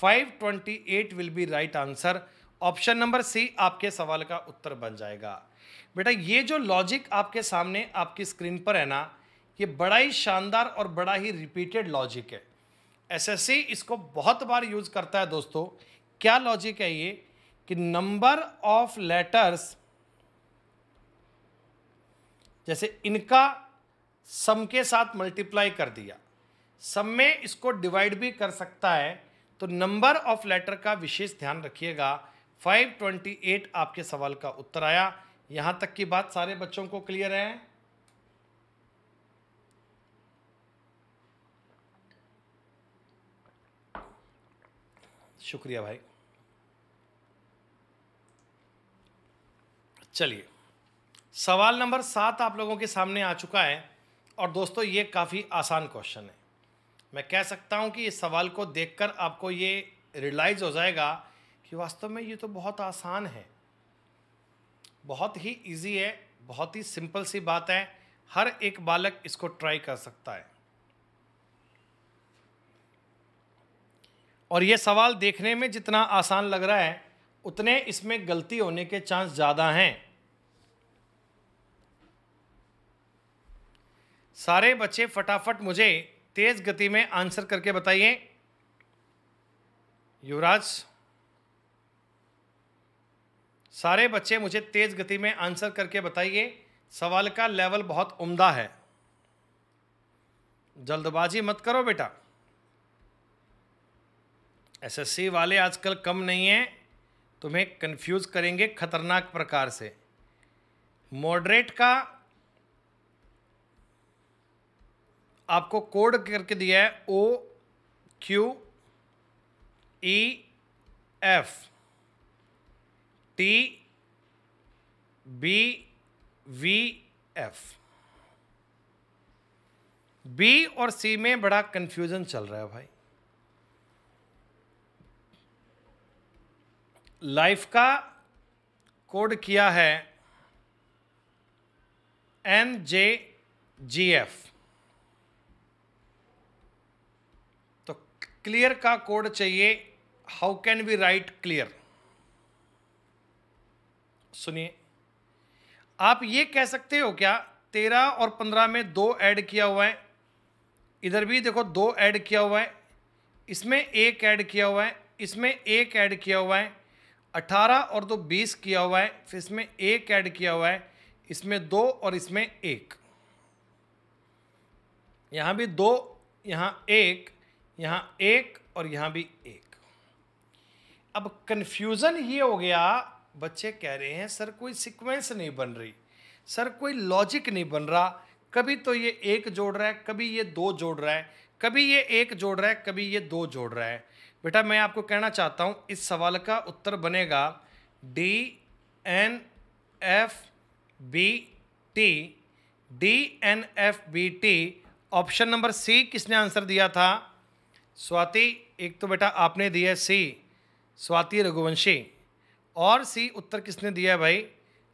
five twenty eight will be right answer option number C आपके सवाल का उत्तर बन जाएगा बेटा ये जो लॉजिक आपके सामने आपकी स्क्रीन पर है ना ये बड़ा ही शानदार और बड़ा ही रिपीटेड लॉजिक है एसएससी इसको बहुत बार यूज़ करता है दोस्तों क्या लॉजिक है ये कि नंबर ऑफ लेटर्स जैसे इनका सम के साथ मल्टीप्लाई कर दिया सब में इसको डिवाइड भी कर सकता है तो नंबर ऑफ लेटर का विशेष ध्यान रखिएगा 528 आपके सवाल का उत्तर आया यहां तक की बात सारे बच्चों को क्लियर है शुक्रिया भाई चलिए सवाल नंबर सात आप लोगों के सामने आ चुका है और दोस्तों ये काफ़ी आसान क्वेश्चन है मैं कह सकता हूँ कि इस सवाल को देखकर आपको ये रियलाइज़ हो जाएगा कि वास्तव में ये तो बहुत आसान है बहुत ही इजी है बहुत ही सिंपल सी बात है हर एक बालक इसको ट्राई कर सकता है और ये सवाल देखने में जितना आसान लग रहा है उतने इसमें गलती होने के चांस ज़्यादा हैं सारे बच्चे फटाफट मुझे तेज गति में आंसर करके बताइए युवराज सारे बच्चे मुझे तेज गति में आंसर करके बताइए सवाल का लेवल बहुत उम्दा है जल्दबाजी मत करो बेटा एसएससी वाले आजकल कम नहीं हैं तुम्हें कंफ्यूज करेंगे खतरनाक प्रकार से मॉडरेट का आपको कोड करके दिया है O Q E F T B V F B और सी में बड़ा कंफ्यूजन चल रहा है भाई लाइफ का कोड किया है N J G F clear का कोड चाहिए how can we write clear सुनिए आप ये कह सकते हो क्या तेरह और पंद्रह में दो ऐड किया हुआ है इधर भी देखो दो ऐड किया हुआ है इसमें एक ऐड किया हुआ है इसमें एक ऐड किया हुआ है अठारह और दो बीस किया हुआ है फिर इसमें एक ऐड किया हुआ है इसमें दो और इसमें एक यहाँ भी दो यहाँ एक यहाँ एक और यहाँ भी एक अब कन्फ्यूज़न ये हो गया बच्चे कह रहे हैं सर कोई सीक्वेंस नहीं बन रही सर कोई लॉजिक नहीं बन रहा कभी तो ये एक जोड़ रहा है कभी ये दो जोड़ रहा है कभी ये एक जोड़ रहा है कभी ये दो जोड़ रहा है बेटा मैं आपको कहना चाहता हूँ इस सवाल का उत्तर बनेगा D N F B T D N F B T option number C किसने आंसर दिया था स्वाति एक तो बेटा आपने दिया सी स्वाति रघुवंशी और सी उत्तर किसने दिया भाई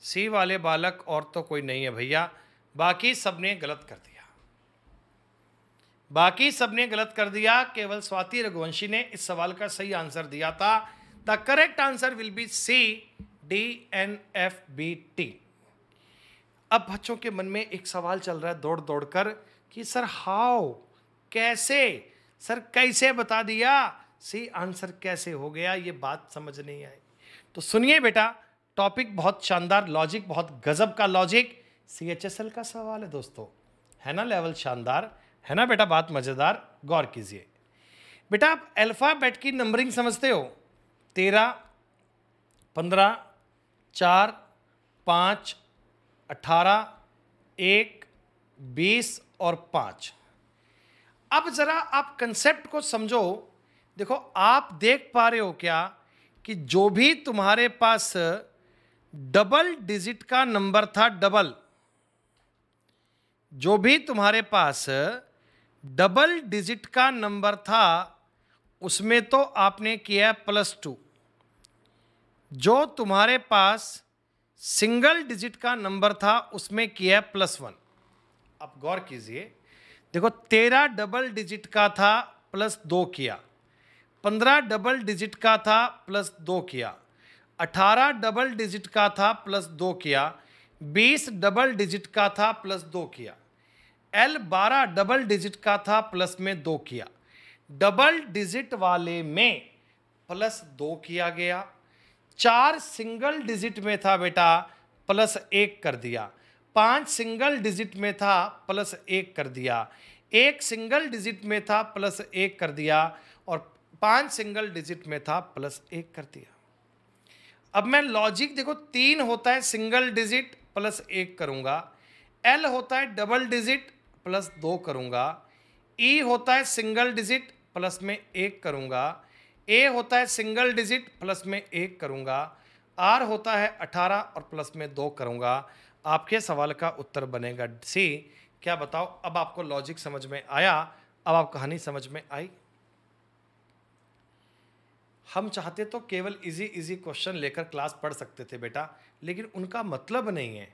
सी वाले बालक और तो कोई नहीं है भैया बाकी सब ने गलत कर दिया बाकी सब ने गलत कर दिया केवल स्वाति रघुवंशी ने इस सवाल का सही आंसर दिया था the correct answer will be C D N F B T अब बच्चों के मन में एक सवाल चल रहा है दौड़ दौड़ कर कि सर हाउ कैसे सर कैसे बता दिया सी आंसर कैसे हो गया ये बात समझ नहीं आई तो सुनिए बेटा टॉपिक बहुत शानदार लॉजिक बहुत गजब का logic C H S L का सवाल है दोस्तों है ना लेवल शानदार है ना बेटा बात मज़ेदार गौर कीजिए बेटा आप अल्फ़ाबेट की नंबरिंग समझते हो तेरह पंद्रह चार पाँच अठारह एक बीस और पाँच अब ज़रा आप कंसेप्ट को समझो देखो आप देख पा रहे हो क्या कि जो भी तुम्हारे पास डबल डिजिट का नंबर था डबल जो भी तुम्हारे पास डबल डिजिट का नंबर था उसमें तो आपने किया प्लस टू जो तुम्हारे पास सिंगल डिजिट का नंबर था उसमें किया प्लस वन आप गौर कीजिए देखो तेरह डबल डिजिट का था प्लस दो किया पंद्रह डबल डिजिट का था प्लस दो किया अठारह डबल डिजिट का था प्लस दो किया बीस डबल डिजिट का था प्लस दो किया एल बारह डबल डिजिट का था प्लस में दो किया डबल डिजिट वाले में प्लस दो किया गया चार सिंगल डिजिट में था बेटा प्लस एक कर दिया पांच सिंगल डिजिट में था प्लस एक कर दिया एक सिंगल डिजिट में था प्लस एक कर दिया और पांच सिंगल डिजिट में था प्लस एक कर दिया अब मैं लॉजिक देखो तीन होता है सिंगल डिजिट प्लस एक करूंगा एल होता है डबल डिजिट प्लस दो करूंगा ई e होता है सिंगल डिजिट प्लस में एक करूंगा ए होता है सिंगल डिजिट प्लस में एक करूंगा आर होता है अठारह और प्लस में दो करूँगा आपके सवाल का उत्तर बनेगा सी क्या बताओ अब आपको लॉजिक समझ में आया अब आप कहानी समझ में आई हम चाहते तो केवल इजी इजी क्वेश्चन लेकर क्लास पढ़ सकते थे बेटा लेकिन उनका मतलब नहीं है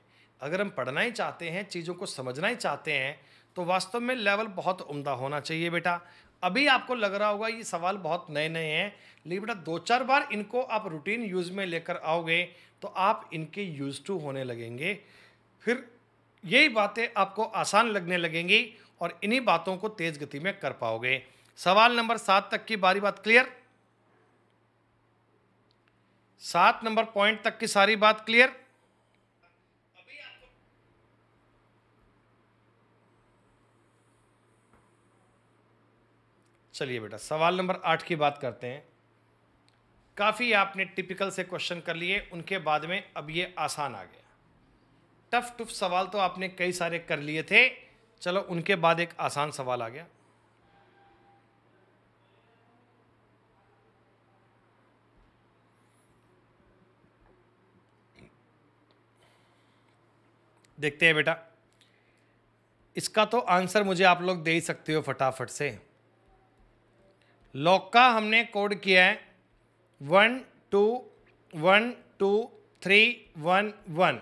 अगर हम पढ़ना ही चाहते हैं चीज़ों को समझना ही चाहते हैं तो वास्तव में लेवल बहुत उम्दा होना चाहिए बेटा अभी आपको लग रहा होगा ये सवाल बहुत नए नए हैं लेकिन बेटा दो चार बार इनको आप रूटीन यूज़ में लेकर आओगे तो आप इनके यूज़ टू होने लगेंगे फिर यही बातें आपको आसान लगने लगेंगी और इन्हीं बातों को तेज़ गति में कर पाओगे सवाल नंबर सात तक की बारी बात क्लियर सात नंबर पॉइंट तक की सारी बात क्लियर चलिए बेटा सवाल नंबर आठ की बात करते हैं काफ़ी आपने टिपिकल से क्वेश्चन कर लिए उनके बाद में अब ये आसान आ गए टफ टफ सवाल तो आपने कई सारे कर लिए थे चलो उनके बाद एक आसान सवाल आ गया देखते हैं बेटा इसका तो आंसर मुझे आप लोग दे ही सकते हो फटाफट से लॉक का हमने कोड किया है one to one two three one one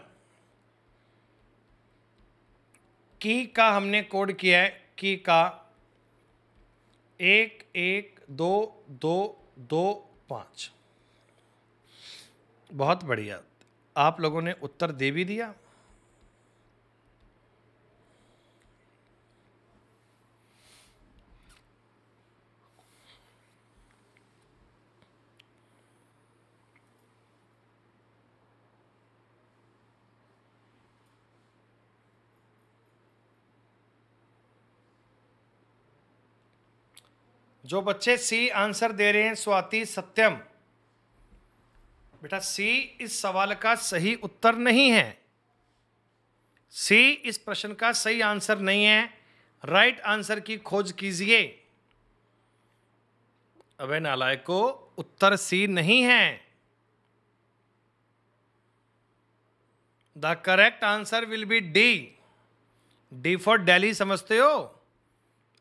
की का हमने कोड किया है की का एक एक दो दो दो पाँच बहुत बढ़िया आप लोगों ने उत्तर दे भी दिया जो बच्चे सी आंसर दे रहे हैं स्वाति सत्यम बेटा सी इस सवाल का सही उत्तर नहीं है सी इस प्रश्न का सही आंसर नहीं है राइट right आंसर की खोज कीजिए अभय नालाय को उत्तर सी नहीं है the correct answer will be D D for daily समझते हो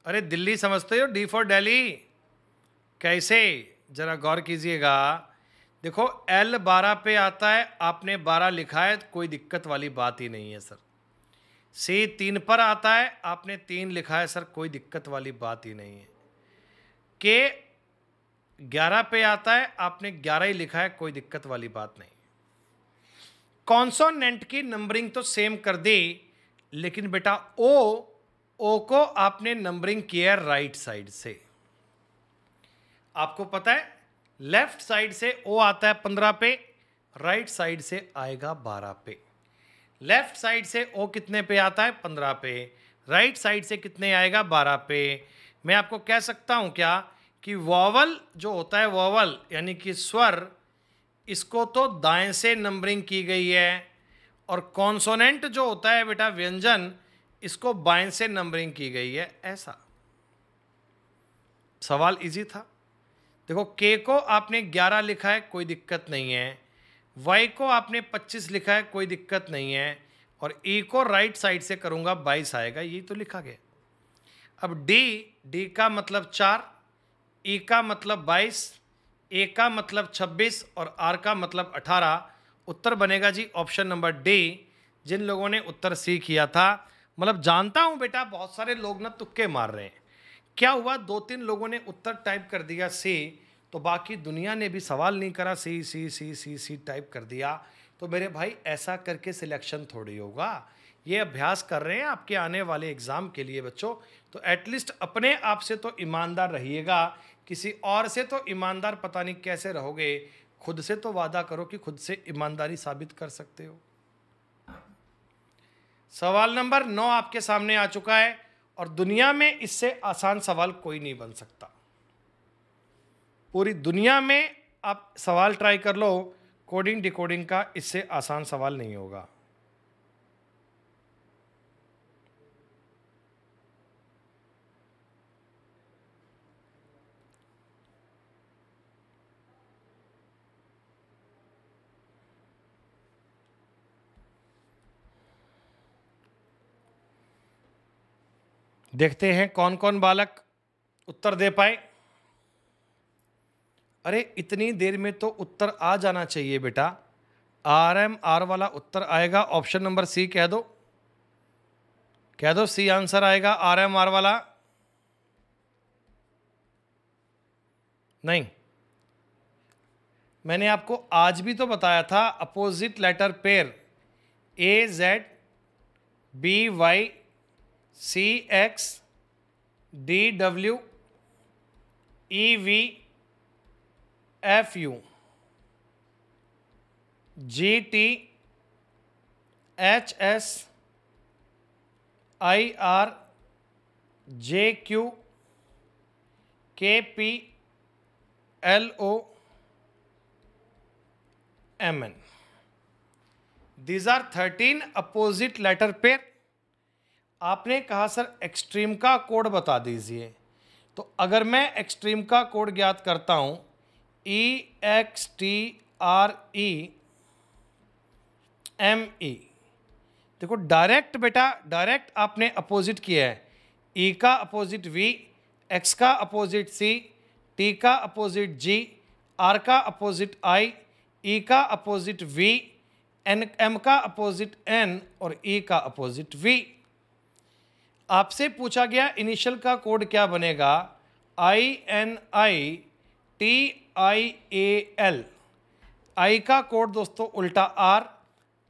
अरे दिल्ली समझते हो डी फॉर डेली कैसे ज़रा गौर कीजिएगा देखो एल बारह पे आता है आपने बारह लिखा है कोई दिक्कत वाली बात ही नहीं है सर सी तीन पर आता है आपने तीन लिखा है सर कोई दिक्कत वाली बात ही नहीं है के ग्यारह पे आता है आपने ग्यारह ही लिखा है कोई दिक्कत वाली बात नहीं कॉन्सोनेंट की नंबरिंग तो सेम कर दी लेकिन बेटा ओ ओ को आपने नंबरिंग किया राइट साइड से आपको पता है लेफ्ट साइड से ओ आता है पंद्रह पे राइट साइड से आएगा बारह पे लेफ्ट साइड से ओ कितने पे आता है पंद्रह पे राइट साइड से कितने आएगा बारह पे मैं आपको कह सकता हूं क्या कि वॉवल जो होता है वॉवल यानी कि स्वर इसको तो दाएं से नंबरिंग की गई है और कॉन्सोनेंट जो होता है बेटा व्यंजन इसको बाइन से नंबरिंग की गई है ऐसा सवाल इजी था देखो के को आपने 11 लिखा है कोई दिक्कत नहीं है वाई को आपने 25 लिखा है कोई दिक्कत नहीं है और ए e को राइट साइड से करूँगा बाईस आएगा यही तो लिखा गया अब डी डी का मतलब चार ई e का मतलब बाईस ए का मतलब छब्बीस और आर का मतलब अठारह उत्तर बनेगा जी ऑप्शन नंबर डी जिन लोगों ने उत्तर सी किया था मतलब जानता हूँ बेटा बहुत सारे लोग ना तुक्के मार रहे हैं क्या हुआ दो तीन लोगों ने उत्तर टाइप कर दिया सी तो बाकी दुनिया ने भी सवाल नहीं करा सी सी सी सी सी टाइप कर दिया तो मेरे भाई ऐसा करके सिलेक्शन थोड़ी होगा ये अभ्यास कर रहे हैं आपके आने वाले एग्ज़ाम के लिए बच्चों तो एटलीस्ट अपने आप से तो ईमानदार रहिएगा किसी और से तो ईमानदार पता नहीं कैसे रहोगे खुद से तो वादा करो कि खुद से ईमानदारी साबित कर सकते हो सवाल नंबर नौ आपके सामने आ चुका है और दुनिया में इससे आसान सवाल कोई नहीं बन सकता पूरी दुनिया में आप सवाल ट्राई कर लो कोडिंग डिकोडिंग का इससे आसान सवाल नहीं होगा देखते हैं कौन कौन बालक उत्तर दे पाए अरे इतनी देर में तो उत्तर आ जाना चाहिए बेटा आर एम आर वाला उत्तर आएगा ऑप्शन नंबर सी कह दो कह दो सी आंसर आएगा आर एम आर वाला नहीं मैंने आपको आज भी तो बताया था opposite letter pair A Z B Y C X D W E V F U G T H S I R J Q K P L O M N these are thirteen opposite letter pair आपने कहा sir extreme का code बता दीजिए तो अगर मैं extreme का code ज्ञात करता हूँ E X T R E M E देखो डायरेक्ट बेटा डायरेक्ट आपने अपोजिट किया है ई e का अपोजिट वी एक्स का अपोजिट सी टी का अपोजिट जी आर का अपोजिट आई ई का अपोजिट वी एन एम का अपोजिट एन और ई e का अपोजिट वी आपसे पूछा गया इनिशियल का कोड क्या बनेगा I N I T I A L I का कोड दोस्तों उल्टा आर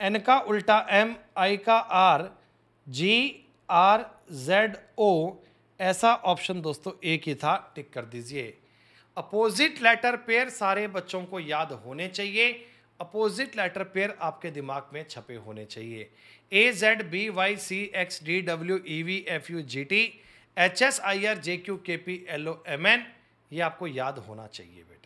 एन का उल्टा एम आई का R G R Z O ऐसा ऑप्शन दोस्तों एक ही था टिक कर दीजिए अपोजिट लेटर पेयर सारे बच्चों को याद होने चाहिए अपोजिट लेटर पेयर आपके दिमाग में छपे होने चाहिए A Z B Y C X D W E V F U G T H S I R J Q K P L O M N ये आपको याद होना चाहिए बेटा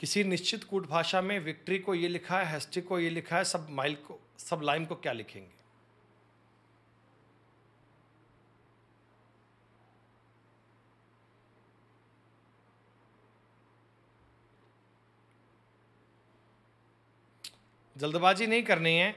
किसी निश्चित कूट भाषा में विक्ट्री को ये लिखा है हेस्टिक को ये लिखा है सब माइल को सब लाइन को क्या लिखेंगे जल्दबाजी नहीं करनी है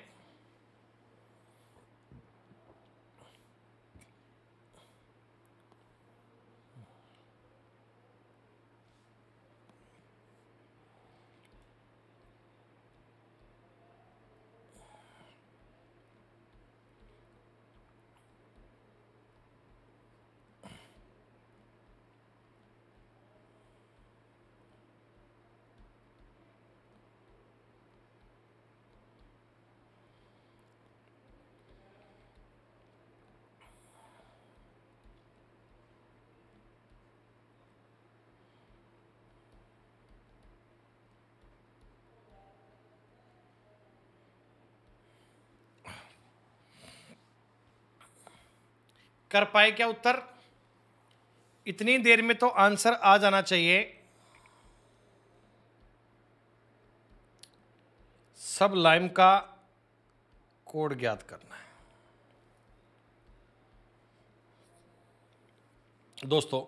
कर पाए क्या उत्तर इतनी देर में तो आंसर आ जाना चाहिए सब लाइम का कोड ज्ञात करना है दोस्तों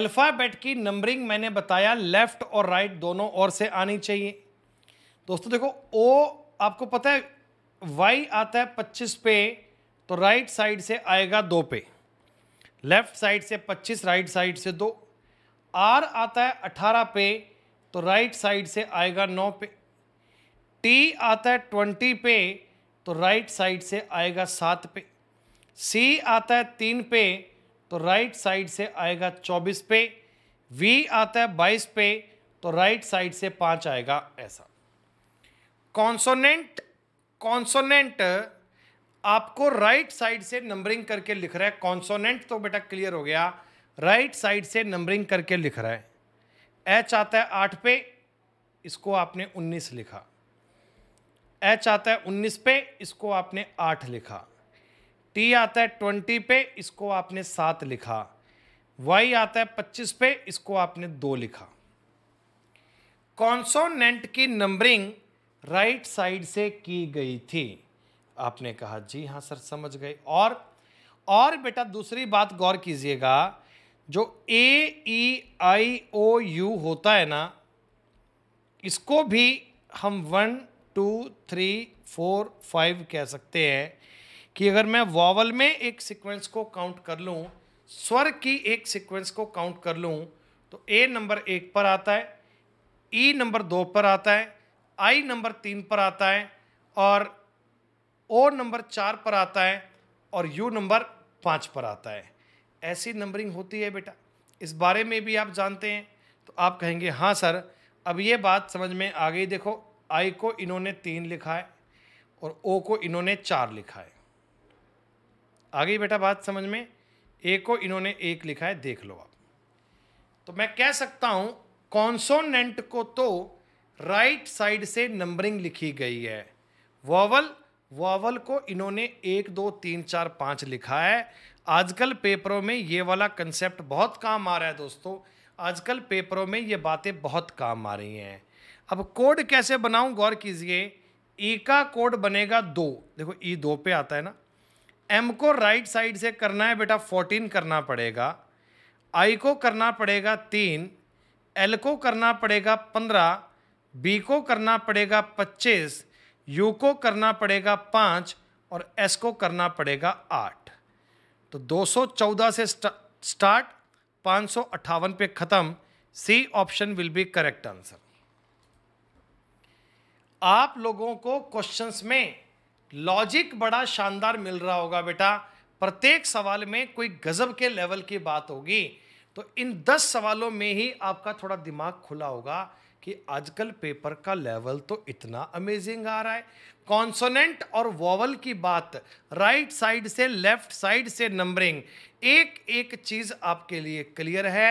अल्फ़ाबेट की नंबरिंग मैंने बताया लेफ्ट और राइट दोनों ओर से आनी चाहिए दोस्तों देखो ओ आपको पता है वाई आता है 25 पे तो राइट साइड से आएगा दो पे लेफ्ट साइड से पच्चीस राइट साइड से दो आर आता है अठारह पे तो राइट साइड से आएगा नौ पे टी आता है ट्वेंटी पे तो राइट साइड से आएगा सात पे सी आता है तीन पे तो राइट साइड से आएगा चौबीस पे वी आता है बाईस पे तो राइट साइड से पाँच आएगा ऐसा कॉन्सोनेंट कॉन्सोनेंट आपको राइट right साइड से नंबरिंग करके लिख रहा है कॉन्सोनेंट तो बेटा क्लियर हो गया राइट right साइड से नंबरिंग करके लिख रहा है एच आता है आठ पे इसको आपने उन्नीस लिखा एच आता है उन्नीस पे इसको आपने आठ लिखा टी आता है ट्वेंटी पे इसको आपने सात लिखा वाई आता है पच्चीस पे इसको आपने दो लिखा कॉन्सोनेंट की नंबरिंग राइट साइड से की गई थी आपने कहा जी हाँ सर समझ गए और और बेटा दूसरी बात गौर कीजिएगा जो ए ई आई ओ यू होता है ना इसको भी हम one two three four five कह सकते हैं कि अगर मैं वॉवल में एक सीक्वेंस को काउंट कर लूँ स्वर की एक सीक्वेंस को काउंट कर लूँ तो ए नंबर एक पर आता है ई नंबर दो पर आता है आई नंबर तीन पर आता है और ओ नंबर चार पर आता है और यू नंबर पाँच पर आता है ऐसी नंबरिंग होती है बेटा इस बारे में भी आप जानते हैं तो आप कहेंगे हाँ सर अब ये बात समझ में आ गई देखो आई को इन्होंने तीन लिखा है और ओ को इन्होंने चार लिखा है आ गई बेटा बात समझ में ए को इन्होंने एक लिखा है देख लो आप तो मैं कह सकता हूँ कॉन्सोनेंट को तो राइट साइड से नंबरिंग लिखी गई है वॉवल वावल को इन्होंने एक दो तीन चार पाँच लिखा है आजकल पेपरों में ये वाला कंसेप्ट बहुत काम आ रहा है दोस्तों आजकल पेपरों में ये बातें बहुत काम आ रही हैं अब कोड कैसे बनाऊं गौर कीजिए ई का कोड बनेगा दो देखो ई दो पे आता है ना एम को राइट साइड से करना है बेटा फोर्टीन करना पड़ेगा आई को करना पड़ेगा तीन एल को करना पड़ेगा पंद्रह बी को करना पड़ेगा पच्चीस यू को करना पड़ेगा पाँच और एस को करना पड़ेगा आठ तो 214 से स्टार्ट पाँच पे ख़त्म C option will be correct answer आप लोगों को क्वेश्चंस में लॉजिक बड़ा शानदार मिल रहा होगा बेटा प्रत्येक सवाल में कोई गजब के लेवल की बात होगी तो इन दस सवालों में ही आपका थोड़ा दिमाग खुला होगा कि आजकल पेपर का लेवल तो इतना अमेजिंग आ रहा है कॉन्सोनेंट और वॉवल की बात राइट साइड से लेफ्ट साइड से नंबरिंग एक एक चीज़ आपके लिए क्लियर है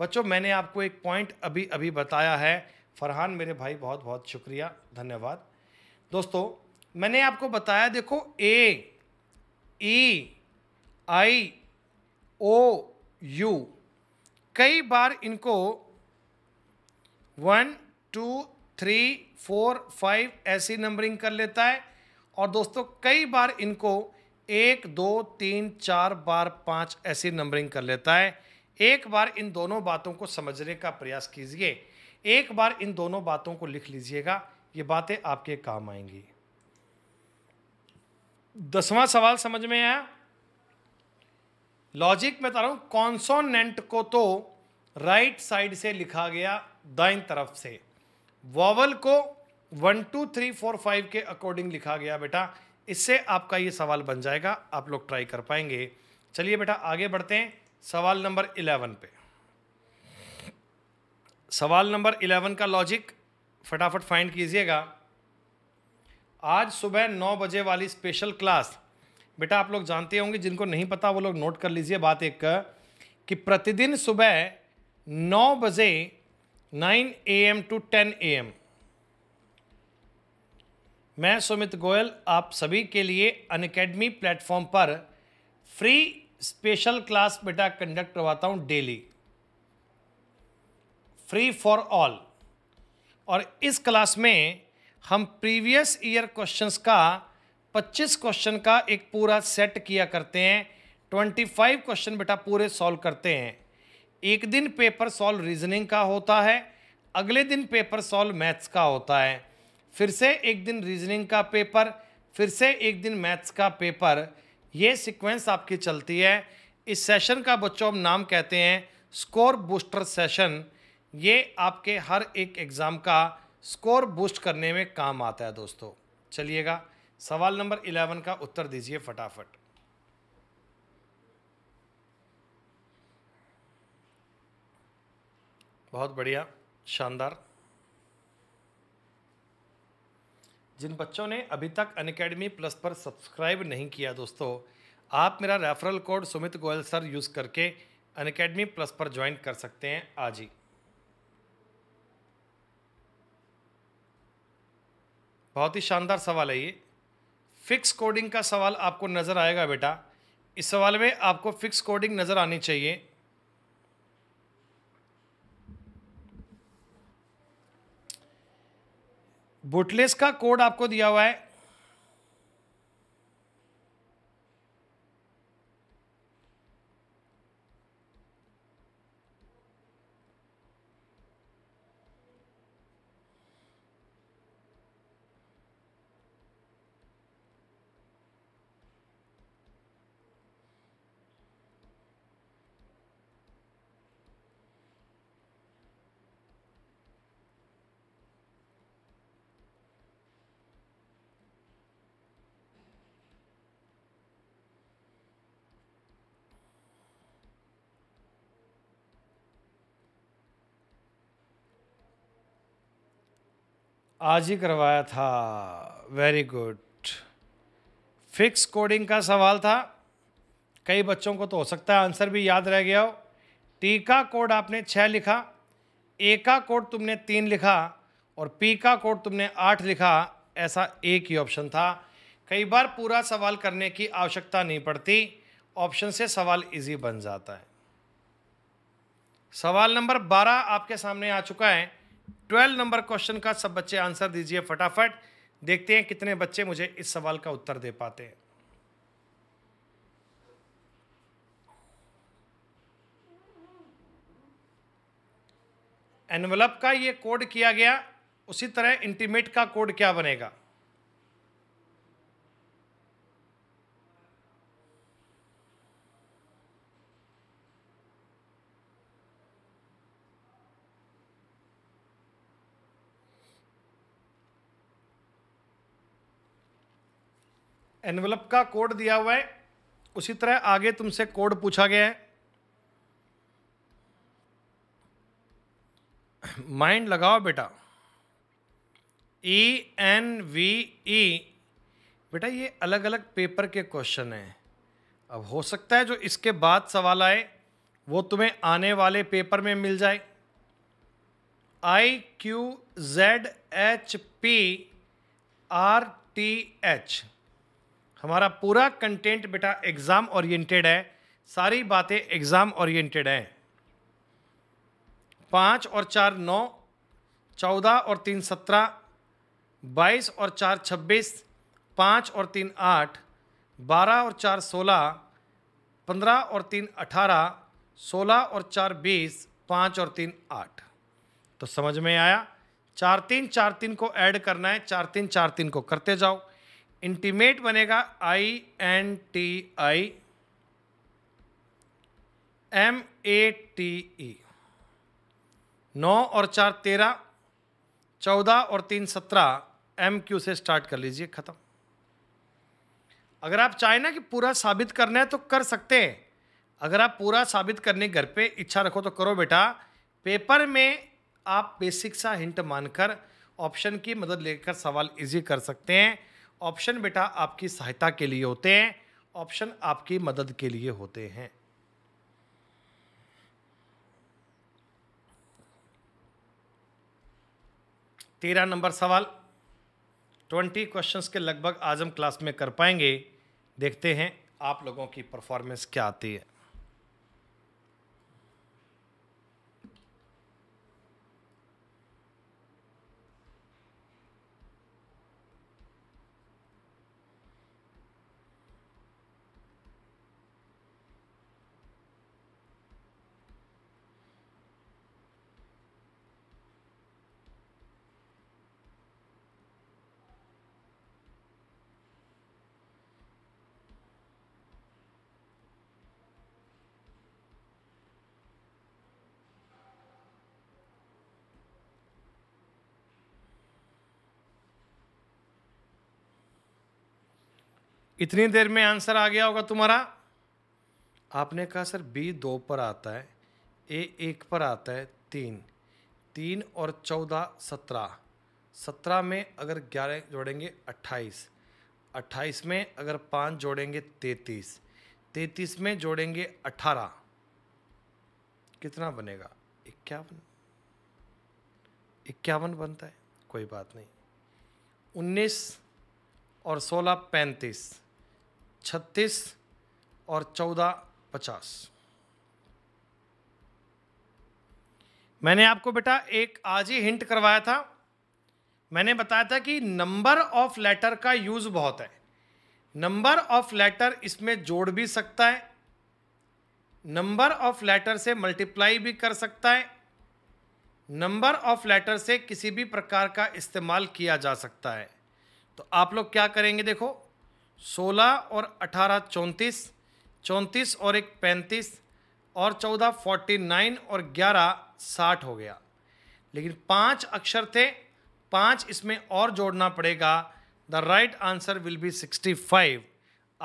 बच्चों मैंने आपको एक पॉइंट अभी अभी बताया है फरहान मेरे भाई बहुत बहुत शुक्रिया धन्यवाद दोस्तों मैंने आपको बताया देखो ए ई आई ओ यू कई बार इनको one two three four five ऐसी नंबरिंग कर लेता है और दोस्तों कई बार इनको एक दो तीन चार बार पाँच ऐसी नंबरिंग कर लेता है एक बार इन दोनों बातों को समझने का प्रयास कीजिए एक बार इन दोनों बातों को लिख लीजिएगा ये बातें आपके काम आएंगी दसवां सवाल समझ में आया लॉजिक में बता रहा हूँ कॉन्सोनेंट को तो राइट साइड से लिखा गया दाइन तरफ से वॉवल को one two three four five के अकॉर्डिंग लिखा गया बेटा इससे आपका ये सवाल बन जाएगा आप लोग ट्राई कर पाएंगे चलिए बेटा आगे बढ़ते हैं सवाल नंबर इलेवन पे सवाल नंबर इलेवन का लॉजिक फटाफट फाइंड कीजिएगा आज सुबह नौ बजे वाली स्पेशल क्लास बेटा आप लोग जानते होंगे जिनको नहीं पता वो लोग नोट कर लीजिए बात एक कि प्रतिदिन सुबह नौ बजे 9 एम टू 10 एम मैं सुमित गोयल आप सभी के लिए अन अकेडमी प्लेटफॉर्म पर फ्री स्पेशल क्लास बेटा कंडक्ट करवाता हूँ डेली फ्री फॉर ऑल और इस क्लास में हम प्रीवियस ईयर क्वेश्चंस का 25 क्वेश्चन का एक पूरा सेट किया करते हैं 25 क्वेश्चन बेटा पूरे सॉल्व करते हैं एक दिन पेपर सॉल्व रीजनिंग का होता है अगले दिन पेपर सॉल्व मैथ्स का होता है फिर से एक दिन रीजनिंग का पेपर फिर से एक दिन मैथ्स का पेपर ये सीक्वेंस आपकी चलती है इस सेशन का बच्चों हम नाम कहते हैं स्कोर बूस्टर सेशन ये आपके हर एक एग्ज़ाम का स्कोर बूस्ट करने में काम आता है दोस्तों चलिएगा सवाल नंबर 11 का उत्तर दीजिए फटाफट बहुत बढ़िया शानदार जिन बच्चों ने अभी तक अन अकेडमी प्लस पर सब्सक्राइब नहीं किया दोस्तों आप मेरा referral code Sumit Goyal sir use करके अन अकेडमी प्लस पर ज्वाइन कर सकते हैं आज ही बहुत ही शानदार सवाल है ये फिक्स कोडिंग का सवाल आपको नज़र आएगा बेटा इस सवाल में आपको फिक्स कोडिंग नज़र आनी चाहिए बुटलेस का कोड आपको दिया हुआ है आज ही करवाया था वेरी गुड फिक्स कोडिंग का सवाल था कई बच्चों को तो हो सकता है आंसर भी याद रह गया हो टी का कोड आपने छः लिखा ए का कोड तुमने तीन लिखा और पी का कोड तुमने आठ लिखा ऐसा एक ही ऑप्शन था कई बार पूरा सवाल करने की आवश्यकता नहीं पड़ती ऑप्शन से सवाल इजी बन जाता है सवाल नंबर बारह आपके सामने आ चुका है ट्वेल्व नंबर क्वेश्चन का सब बच्चे आंसर दीजिए फटाफट देखते हैं कितने बच्चे मुझे इस सवाल का उत्तर दे पाते हैं एनवलप का ये कोड किया गया उसी तरह इंटीमेट का कोड क्या बनेगा एनवलप का कोड दिया हुआ है उसी तरह आगे तुमसे कोड पूछा गया है माइंड लगाओ बेटा ई एन वी ई बेटा ये अलग अलग पेपर के क्वेश्चन हैं अब हो सकता है जो इसके बाद सवाल आए वो तुम्हें आने वाले पेपर में मिल जाए I Q Z H P R T H हमारा पूरा कंटेंट बेटा एग्ज़ाम ओरिएंटेड है सारी बातें एग्ज़ाम ओरिएंटेड हैं पाँच और चार नौ चौदह और तीन सत्रह बाईस और चार छब्बीस पाँच और तीन आठ बारह और चार सोलह पंद्रह और तीन अठारह सोलह और चार बीस पाँच और तीन आठ तो समझ में आया चार तीन चार तीन को ऐड करना है चार तीन चार तीन को करते जाओ इंटीमेट बनेगा I N T I M A T E नौ और चार तेरह चौदह और तीन सत्रह एम क्यू से स्टार्ट कर लीजिए ख़त्म अगर आप चाहें ना कि पूरा साबित करना है तो कर सकते हैं अगर आप पूरा साबित करने घर पे इच्छा रखो तो करो बेटा पेपर में आप बेसिक सा हिंट मानकर ऑप्शन की मदद लेकर सवाल इजी कर सकते हैं ऑप्शन बेटा आपकी सहायता के लिए होते हैं ऑप्शन आपकी मदद के लिए होते हैं तेरह नंबर सवाल ट्वेंटी क्वेश्चंस के लगभग आज हम क्लास में कर पाएंगे देखते हैं आप लोगों की परफॉर्मेंस क्या आती है इतनी देर में आंसर आ गया होगा तुम्हारा आपने कहा सर बी दो पर आता है ए एक पर आता है तीन तीन और चौदह सत्रह सत्रह में अगर ग्यारह जोड़ेंगे अट्ठाईस अट्ठाईस में अगर पाँच जोड़ेंगे तैतीस तैतीस में जोड़ेंगे अठारह कितना बनेगा इक्यावन इक्यावन बनता है कोई बात नहीं उन्नीस और सोलह पैंतीस छत्तीस और चौदह पचास मैंने आपको बेटा एक आज ही हिंट करवाया था मैंने बताया था कि नंबर ऑफ लेटर का यूज़ बहुत है नंबर ऑफ लेटर इसमें जोड़ भी सकता है नंबर ऑफ लेटर से मल्टीप्लाई भी कर सकता है नंबर ऑफ लेटर से किसी भी प्रकार का इस्तेमाल किया जा सकता है तो आप लोग क्या करेंगे देखो सोलह और अठारह चौंतीस चौंतीस और एक पैंतीस और चौदह फोर्टी नाइन और ग्यारह साठ हो गया लेकिन पांच अक्षर थे पांच इसमें और जोड़ना पड़ेगा the right answer will be sixty five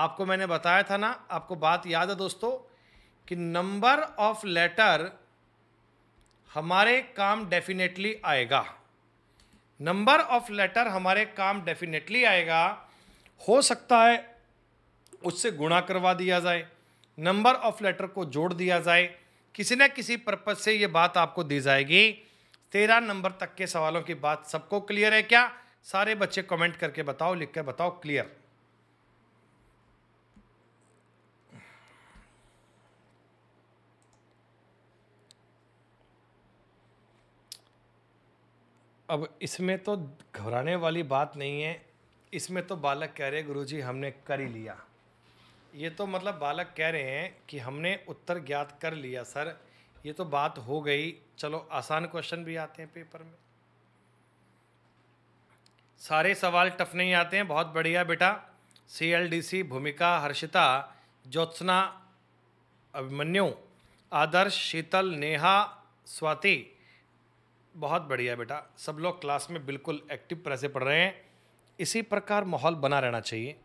आपको मैंने बताया था ना आपको बात याद है दोस्तों कि नंबर ऑफ लेटर हमारे काम डेफिनेटली आएगा नंबर ऑफ लेटर हमारे काम डेफिनेटली आएगा हो सकता है उससे गुणा करवा दिया जाए नंबर ऑफ लेटर को जोड़ दिया जाए किसी न किसी पर्पज से ये बात आपको दी जाएगी तेरह नंबर तक के सवालों की बात सबको क्लियर है क्या सारे बच्चे कमेंट करके बताओ लिख कर बताओ क्लियर अब इसमें तो घबराने वाली बात नहीं है इसमें तो बालक कह रहे गुरु जी हमने कर ही लिया ये तो मतलब बालक कह रहे हैं कि हमने उत्तर ज्ञात कर लिया सर ये तो बात हो गई चलो आसान क्वेश्चन भी आते हैं पेपर में सारे सवाल टफ नहीं आते हैं बहुत बढ़िया बेटा सीएलडीसी भूमिका हर्षिता ज्योत्सना अभिमन्यु आदर्श शीतल नेहा स्वाति बहुत बढ़िया बेटा सब लोग क्लास में बिल्कुल एक्टिव तरह से पढ़ रहे हैं इसी प्रकार माहौल बना रहना चाहिए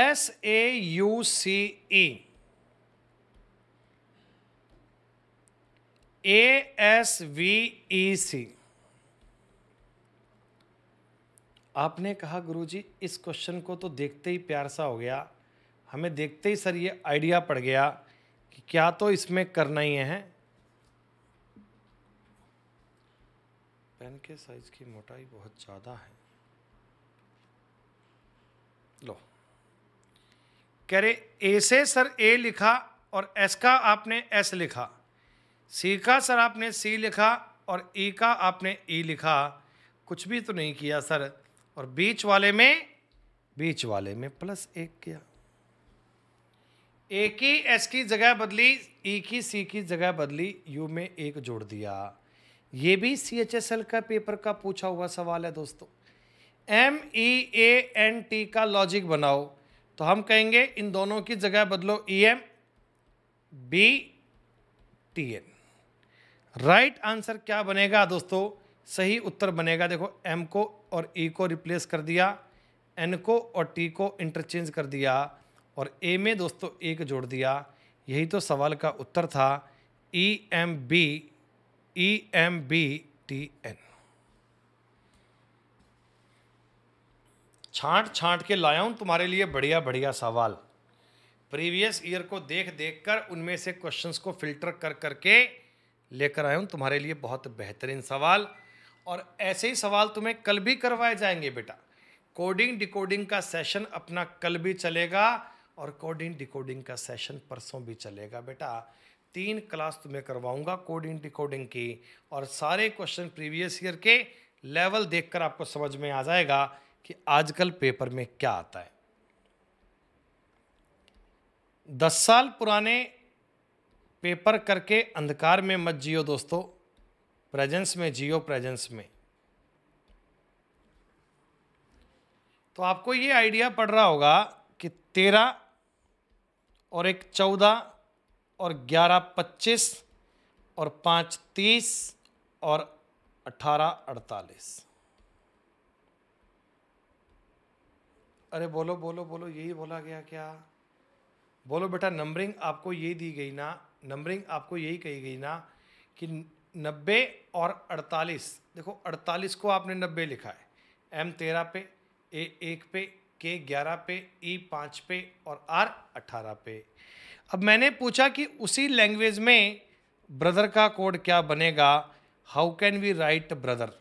S A U C E A S V E C आपने कहा गुरुजी इस क्वेश्चन को तो देखते ही प्यार सा हो गया हमें देखते ही सर ये आइडिया पड़ गया कि क्या तो इसमें करना ही है पेन के साइज़ की मोटाई बहुत ज़्यादा है लो कह रहे ए से सर ए लिखा और एस का आपने एस लिखा सी का सर आपने सी लिखा और ई e का आपने ई e लिखा कुछ भी तो नहीं किया सर और बीच वाले में बीच वाले में प्लस एक किया ए की एस की जगह बदली ई e की सी की जगह बदली यू में एक जोड़ दिया ये भी सी एच एस एल का पेपर का पूछा हुआ सवाल है दोस्तों M E A N T का लॉजिक बनाओ तो हम कहेंगे इन दोनों की जगह बदलो E M B T N right answer क्या बनेगा दोस्तों सही उत्तर बनेगा देखो एम को और ई e को रिप्लेस कर दिया एन को और टी को इंटरचेंज कर दिया और ए में दोस्तों एक जोड़ दिया यही तो सवाल का उत्तर था E M B E M B T N छांट छांट के लाया हूँ तुम्हारे लिए बढ़िया बढ़िया सवाल प्रीवियस ईयर को देख देख कर उनमें से क्वेश्चंस को फिल्टर कर करके लेकर आया हूँ तुम्हारे लिए बहुत बेहतरीन सवाल और ऐसे ही सवाल तुम्हें कल भी करवाए जाएंगे बेटा कोडिंग डिकोडिंग का सेशन अपना कल भी चलेगा और कोडिंग डिकोडिंग का सेशन परसों भी चलेगा बेटा तीन क्लास तुम्हें करवाऊंगा कोडिंग डिकोडिंग की और सारे क्वेश्चन प्रीवियस ईयर के लेवल देखकर आपको समझ में आ जाएगा कि आजकल पेपर में क्या आता है दस साल पुराने पेपर करके अंधकार में मत जियो दोस्तों प्रेजेंस में जियो प्रेजेंस में तो आपको ये आइडिया पड़ रहा होगा कि तेरह और एक चौदह और ग्यारह पच्चीस और पाँच तीस और अठारह अड़तालीस अरे बोलो बोलो बोलो यही बोला गया क्या बोलो बेटा नंबरिंग आपको यही दी गई ना नंबरिंग आपको यही कही गई ना कि नब्बे और अड़तालीस देखो अड़तालीस को आपने नब्बे लिखा है एम तेरह पे ए एक पे के ग्यारह पे ई e पाँच पे और आर अट्ठारह पे अब मैंने पूछा कि उसी लैंग्वेज में ब्रदर का कोड क्या बनेगा how can we write brother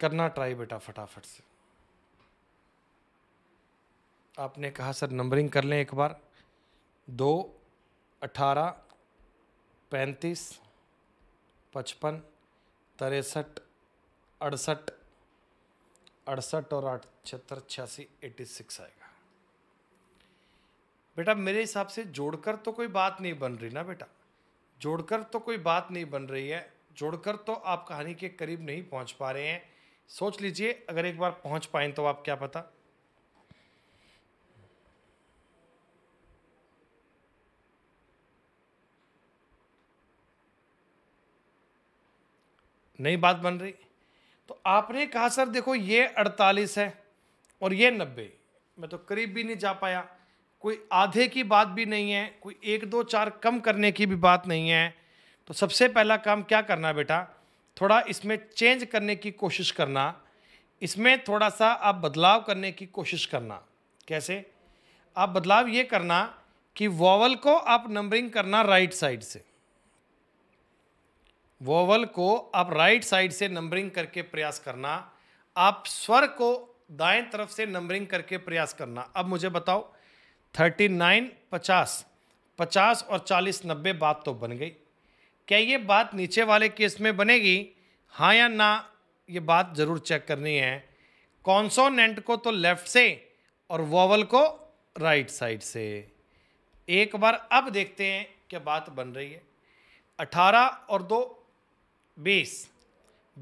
करना ट्राई बेटा फटाफट से आपने कहा सर नंबरिंग कर लें एक बार दो अठारह पैंतीस पचपन तिरसठ अड़सठ अड़सठ और आठ छिहत्तर छियासी एटी सिक्स आएगा बेटा मेरे हिसाब से जोड़कर तो कोई बात नहीं बन रही ना बेटा जोड़कर तो कोई बात नहीं बन रही है जोड़कर तो आप कहानी के करीब नहीं पहुंच पा रहे हैं सोच लीजिए अगर एक बार पहुंच पाए तो आप क्या पता नई बात बन रही तो आपने कहा सर देखो ये 48 है और ये 90 मैं तो करीब भी नहीं जा पाया कोई आधे की बात भी नहीं है कोई एक दो चार कम करने की भी बात नहीं है तो सबसे पहला काम क्या करना बेटा थोड़ा इसमें चेंज करने की कोशिश करना इसमें थोड़ा सा आप बदलाव करने की कोशिश करना कैसे आप बदलाव ये करना कि वॉवल को आप नंबरिंग करना राइट साइड से वॉवल को आप राइट साइड से नंबरिंग करके प्रयास करना आप स्वर को दाएं तरफ से नंबरिंग करके प्रयास करना अब मुझे बताओ थर्टी नाइन पचास पचास और चालीस नब्बे बात तो बन गई क्या ये बात नीचे वाले केस में बनेगी हाँ या ना ये बात ज़रूर चेक करनी है कॉन्सोनेंट को तो लेफ्ट से और वॉवल को राइट साइड से एक बार अब देखते हैं क्या बात बन रही है अठारह और दो बीस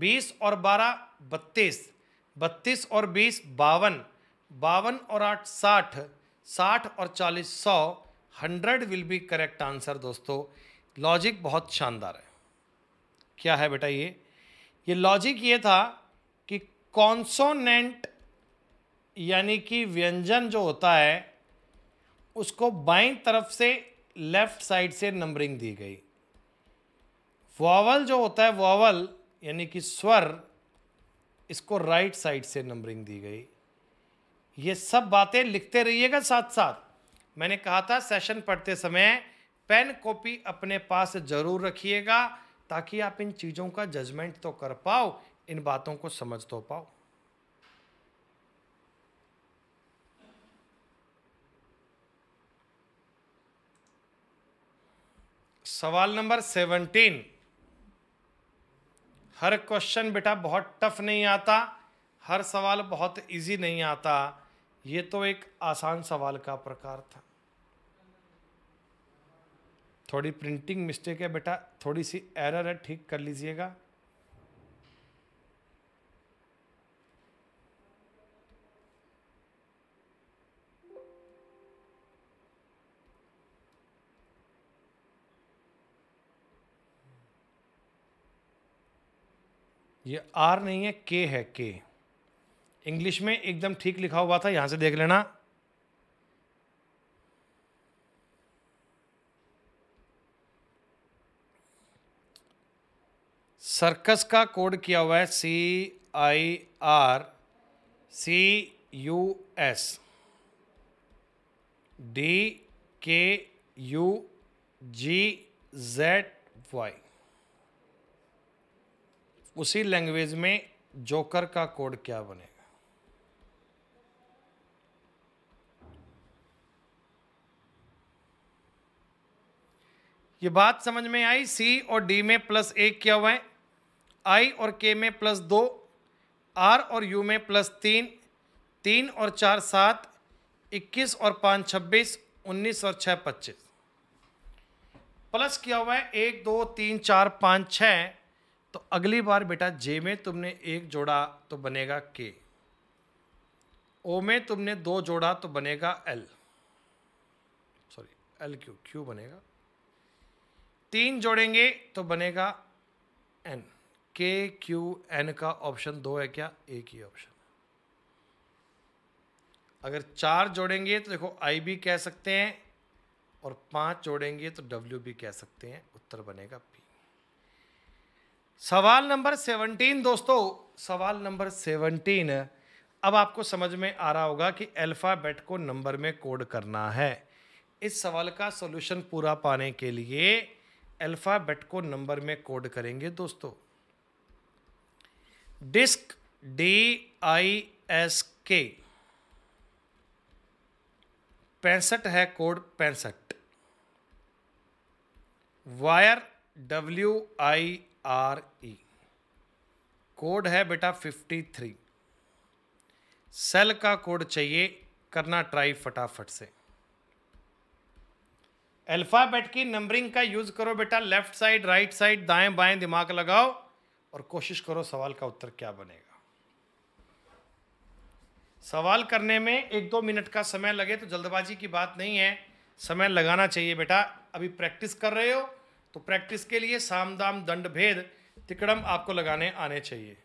बीस और बारह बत्तीस बत्तीस और बीस बावन बावन और आठ साठ साठ और चालीस सौ hundred will be correct answer दोस्तों लॉजिक बहुत शानदार है क्या है बेटा ये ये लॉजिक ये था कि कॉन्सोनेंट यानी कि व्यंजन जो होता है उसको बाई तरफ से लेफ्ट साइड से नंबरिंग दी गई वावल जो होता है वावल यानी कि स्वर इसको राइट साइड से नंबरिंग दी गई ये सब बातें लिखते रहिएगा साथ साथ मैंने कहा था सेशन पढ़ते समय पेन कॉपी अपने पास जरूर रखिएगा ताकि आप इन चीज़ों का जजमेंट तो कर पाओ इन बातों को समझ तो पाओ सवाल नंबर सेवनटीन हर क्वेश्चन बेटा बहुत टफ नहीं आता हर सवाल बहुत इजी नहीं आता ये तो एक आसान सवाल का प्रकार था थोड़ी प्रिंटिंग मिस्टेक है बेटा थोड़ी सी एरर है ठीक कर लीजिएगा ये आर नहीं है के है के इंग्लिश में एकदम ठीक लिखा हुआ था यहां से देख लेना सर्कस का कोड किया हुआ है C I R C U S D K U G Z Y उसी लैंग्वेज में जोकर का कोड क्या बनेगा ये बात समझ में आई सी और डी में प्लस एक क्या हुआ है आई और के में प्लस दो आर और यू में प्लस तीन तीन और चार सात इक्कीस और पाँच छब्बीस उन्नीस और छः पच्चीस प्लस किया हुआ है एक दो तीन चार पाँच छः तो अगली बार बेटा जे में तुमने एक जोड़ा तो बनेगा के ओ में तुमने दो जोड़ा तो बनेगा L sorry L Q Q बनेगा तीन जोड़ेंगे तो बनेगा एन के क्यू एन का ऑप्शन दो है क्या एक ही ऑप्शन अगर चार जोड़ेंगे तो देखो आई भी कह सकते हैं और पांच जोड़ेंगे तो डब्ल्यू भी कह सकते हैं उत्तर बनेगा पी सवाल नंबर सेवनटीन दोस्तों सवाल नंबर सेवनटीन अब आपको समझ में आ रहा होगा कि अल्फ़ाबेट को नंबर में कोड करना है इस सवाल का सॉल्यूशन पूरा पाने के लिए अल्फ़ाबेट को नंबर में कोड करेंगे दोस्तों डिस्क डी आई एस के पैंसठ है कोड पैंसठ wire W I R E code है बेटा फिफ्टी थ्री सेल का कोड चाहिए करना ट्राई फटाफट से अल्फ़ाबेट की नंबरिंग का यूज़ करो बेटा लेफ्ट साइड राइट साइड दाएं बाएं दिमाग लगाओ और कोशिश करो सवाल का उत्तर क्या बनेगा सवाल करने में एक दो मिनट का समय लगे तो जल्दबाजी की बात नहीं है समय लगाना चाहिए बेटा अभी प्रैक्टिस कर रहे हो तो प्रैक्टिस के लिए साम दाम दंड भेद तिकड़म आपको लगाने आने चाहिए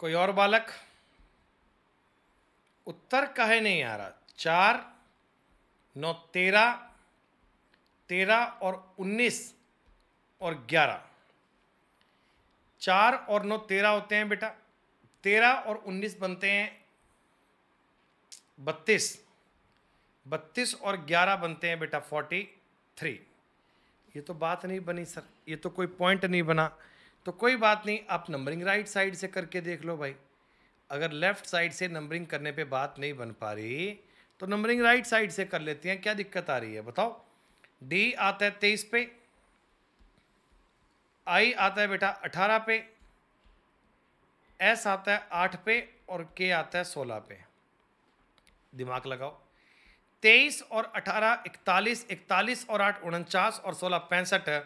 कोई और बालक उत्तर कहे नहीं आ रहा चार नौ तेरह तेरह और उन्नीस और ग्यारह चार और नौ तेरह होते हैं बेटा तेरह और उन्नीस बनते हैं बत्तीस बत्तीस और ग्यारह बनते हैं बेटा फोर्टी थ्री ये तो बात नहीं बनी सर ये तो कोई पॉइंट नहीं बना तो कोई बात नहीं आप नंबरिंग राइट साइड से करके देख लो भाई अगर लेफ़्ट साइड से नंबरिंग करने पे बात नहीं बन पा रही तो नंबरिंग राइट साइड से कर लेते हैं क्या दिक्कत आ रही है बताओ डी आता है तेईस पे आई आता है बेटा अठारह पे एस आता है आठ पे और के आता है सोलह पे दिमाग लगाओ तेईस और अठारह इकतालीस इकतालीस और आठ उनचास और सोलह पैंसठ है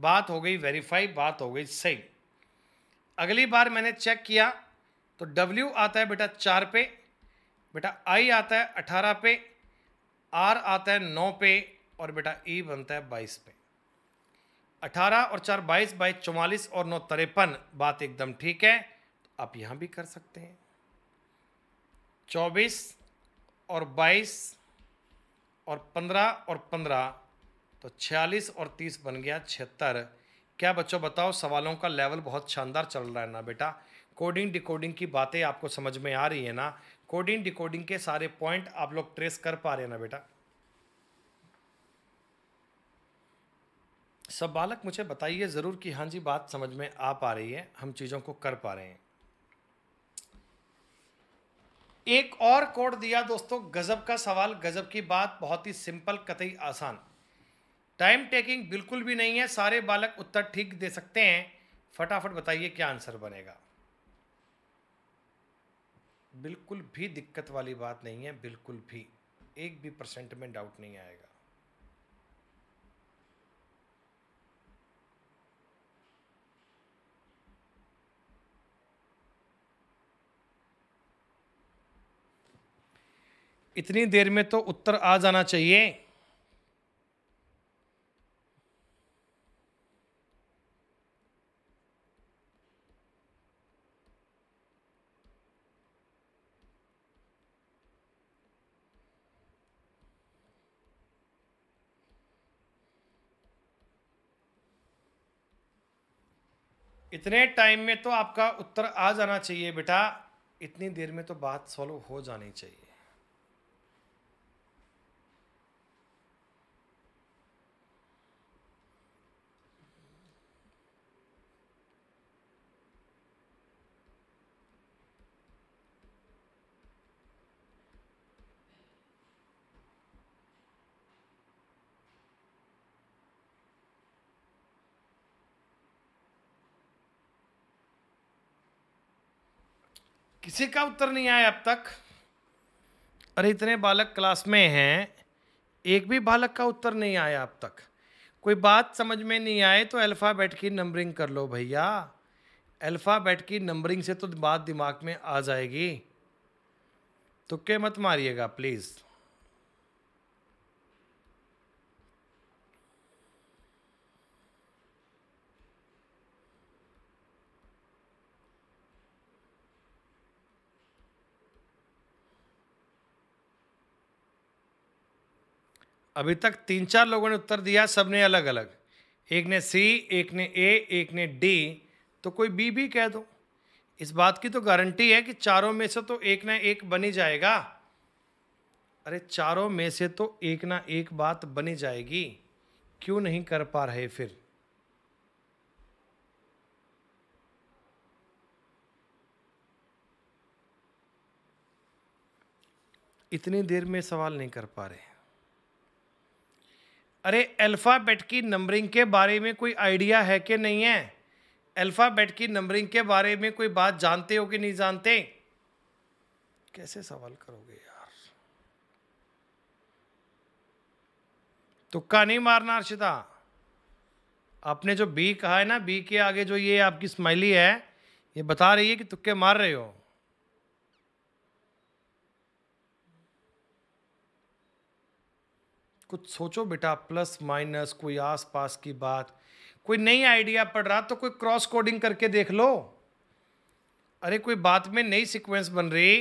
बात हो गई वेरीफाई बात हो गई सही अगली बार मैंने चेक किया तो W आता है बेटा चार पे बेटा I आता है अठारह पे R आता है नौ पे और बेटा E बनता है बाईस पे अठारह और चार बाईस बाईस चौवालीस और नौ तिरपन बात एकदम ठीक है तो आप यहाँ भी कर सकते हैं चौबीस और बाईस और पंद्रह और पंद्रह तो 46 और 30 बन गया छिहत्तर क्या बच्चों बताओ सवालों का लेवल बहुत शानदार चल रहा है ना बेटा कोडिंग डिकोडिंग की बातें आपको समझ में आ रही है ना कोडिंग डिकोडिंग के सारे पॉइंट आप लोग ट्रेस कर पा रहे हैं ना बेटा सब बालक मुझे बताइए ज़रूर कि हाँ जी बात समझ में आ पा रही है हम चीज़ों को कर पा रहे हैं एक और कोड दिया दोस्तों गज़ब का सवाल गज़ब की बात बहुत ही सिंपल कतई आसान टाइम टेकिंग बिल्कुल भी नहीं है सारे बालक उत्तर ठीक दे सकते हैं फटाफट बताइए क्या आंसर बनेगा बिल्कुल भी दिक्कत वाली बात नहीं है बिल्कुल भी एक भी परसेंट में डाउट नहीं आएगा इतनी देर में तो उत्तर आ जाना चाहिए इतने टाइम में तो आपका उत्तर आ जाना चाहिए बेटा इतनी देर में तो बात सॉल्व हो जानी चाहिए किसी का उत्तर नहीं आया अब तक अरे इतने बालक क्लास में हैं एक भी बालक का उत्तर नहीं आया अब तक कोई बात समझ में नहीं आए तो अल्फ़ाबेट की नंबरिंग कर लो भैया अल्फ़ाबेट की नंबरिंग से तो बात दिमाग में आ जाएगी तुक्के मत मारिएगा प्लीज़ अभी तक तीन चार लोगों ने उत्तर दिया सबने अलग अलग एक ने सी एक ने ए एक ने डी तो कोई बी भी कह दो इस बात की तो गारंटी है कि चारों में से तो एक ना एक बनी जाएगा अरे चारों में से तो एक ना एक बात बनी जाएगी क्यों नहीं कर पा रहे फिर इतनी देर में सवाल नहीं कर पा रहे अरे अल्फ़ाबेट की नंबरिंग के बारे में कोई आइडिया है कि नहीं है अल्फ़ाबेट की नंबरिंग के बारे में कोई बात जानते हो कि नहीं जानते कैसे सवाल करोगे यार तुक्का नहीं मारना अर्शिता आपने जो बी कहा है ना बी के आगे जो ये आपकी स्माइली है ये बता रही है कि तुक्के मार रहे हो कुछ सोचो बेटा प्लस माइनस कोई आस पास की बात कोई नई आइडिया पड़ रहा तो कोई क्रॉस कोडिंग करके देख लो अरे कोई बात में नई सीक्वेंस बन रही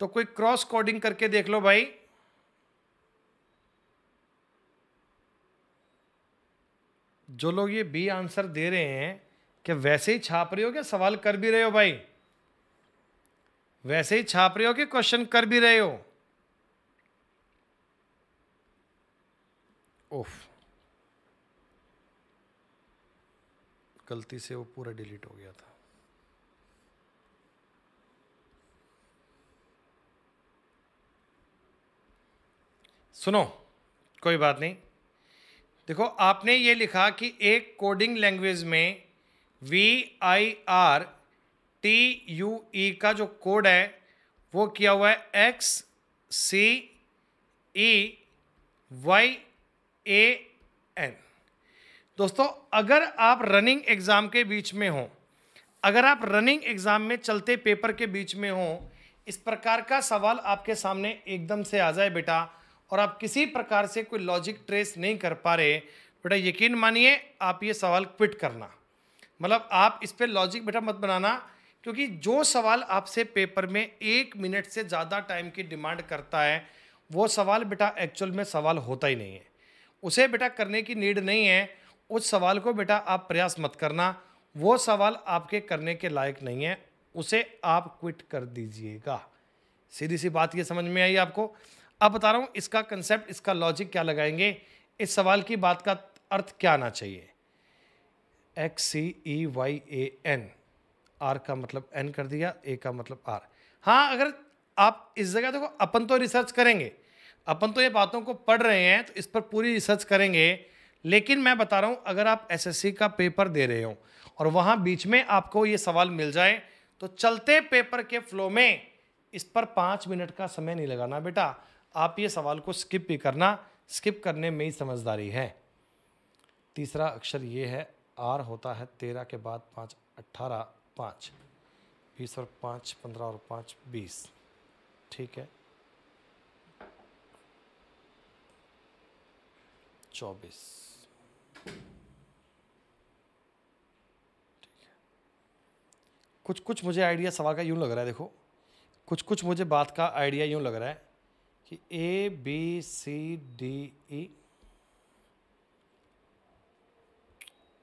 तो कोई क्रॉस कोडिंग करके देख लो भाई जो लोग ये बी आंसर दे रहे हैं क्या वैसे ही छाप रहे हो क्या सवाल कर भी रहे हो भाई वैसे ही छाप रहे हो कि क्वेश्चन कर भी रहे हो ओफ गलती से वो पूरा डिलीट हो गया था सुनो कोई बात नहीं देखो आपने ये लिखा कि एक कोडिंग लैंग्वेज में V I R T U E का जो कोड है वो किया हुआ है X C E Y A N दोस्तों अगर आप रनिंग एग्ज़ाम के बीच में हों अगर आप रनिंग एग्ज़ाम में चलते पेपर के बीच में हों इस प्रकार का सवाल आपके सामने एकदम से आ जाए बेटा और आप किसी प्रकार से कोई लॉजिक ट्रेस नहीं कर पा रहे बेटा यकीन मानिए आप ये सवाल क्विट करना मतलब आप इस पर लॉजिक बेटा मत बनाना क्योंकि जो सवाल आपसे पेपर में एक मिनट से ज़्यादा टाइम की डिमांड करता है वो सवाल बेटा एक्चुअल में सवाल होता ही नहीं है उसे बेटा करने की नीड नहीं है उस सवाल को बेटा आप प्रयास मत करना वो सवाल आपके करने के लायक नहीं है उसे आप क्विट कर दीजिएगा सीधी सी बात ये समझ में आई आपको अब बता रहा हूँ इसका कंसेप्ट इसका लॉजिक क्या लगाएंगे इस सवाल की बात का अर्थ क्या आना चाहिए X C E Y A N R का मतलब एन कर दिया ए का मतलब आर हाँ अगर आप इस जगह देखो अपन तो रिसर्च करेंगे अपन तो ये बातों को पढ़ रहे हैं तो इस पर पूरी रिसर्च करेंगे लेकिन मैं बता रहा हूँ अगर आप एसएससी का पेपर दे रहे हो और वहाँ बीच में आपको ये सवाल मिल जाए तो चलते पेपर के फ्लो में इस पर पाँच मिनट का समय नहीं लगाना बेटा आप ये सवाल को स्किप भी करना स्किप करने में ही समझदारी है तीसरा अक्षर ये है आर होता है तेरह के बाद पाँच अट्ठारह पाँच बीस और पाँच पंद्रह और पाँच बीस ठीक है चौबीस कुछ कुछ मुझे आइडिया सवाल का यूं लग रहा है देखो कुछ कुछ मुझे बात का आइडिया यूँ लग रहा है कि A B C D E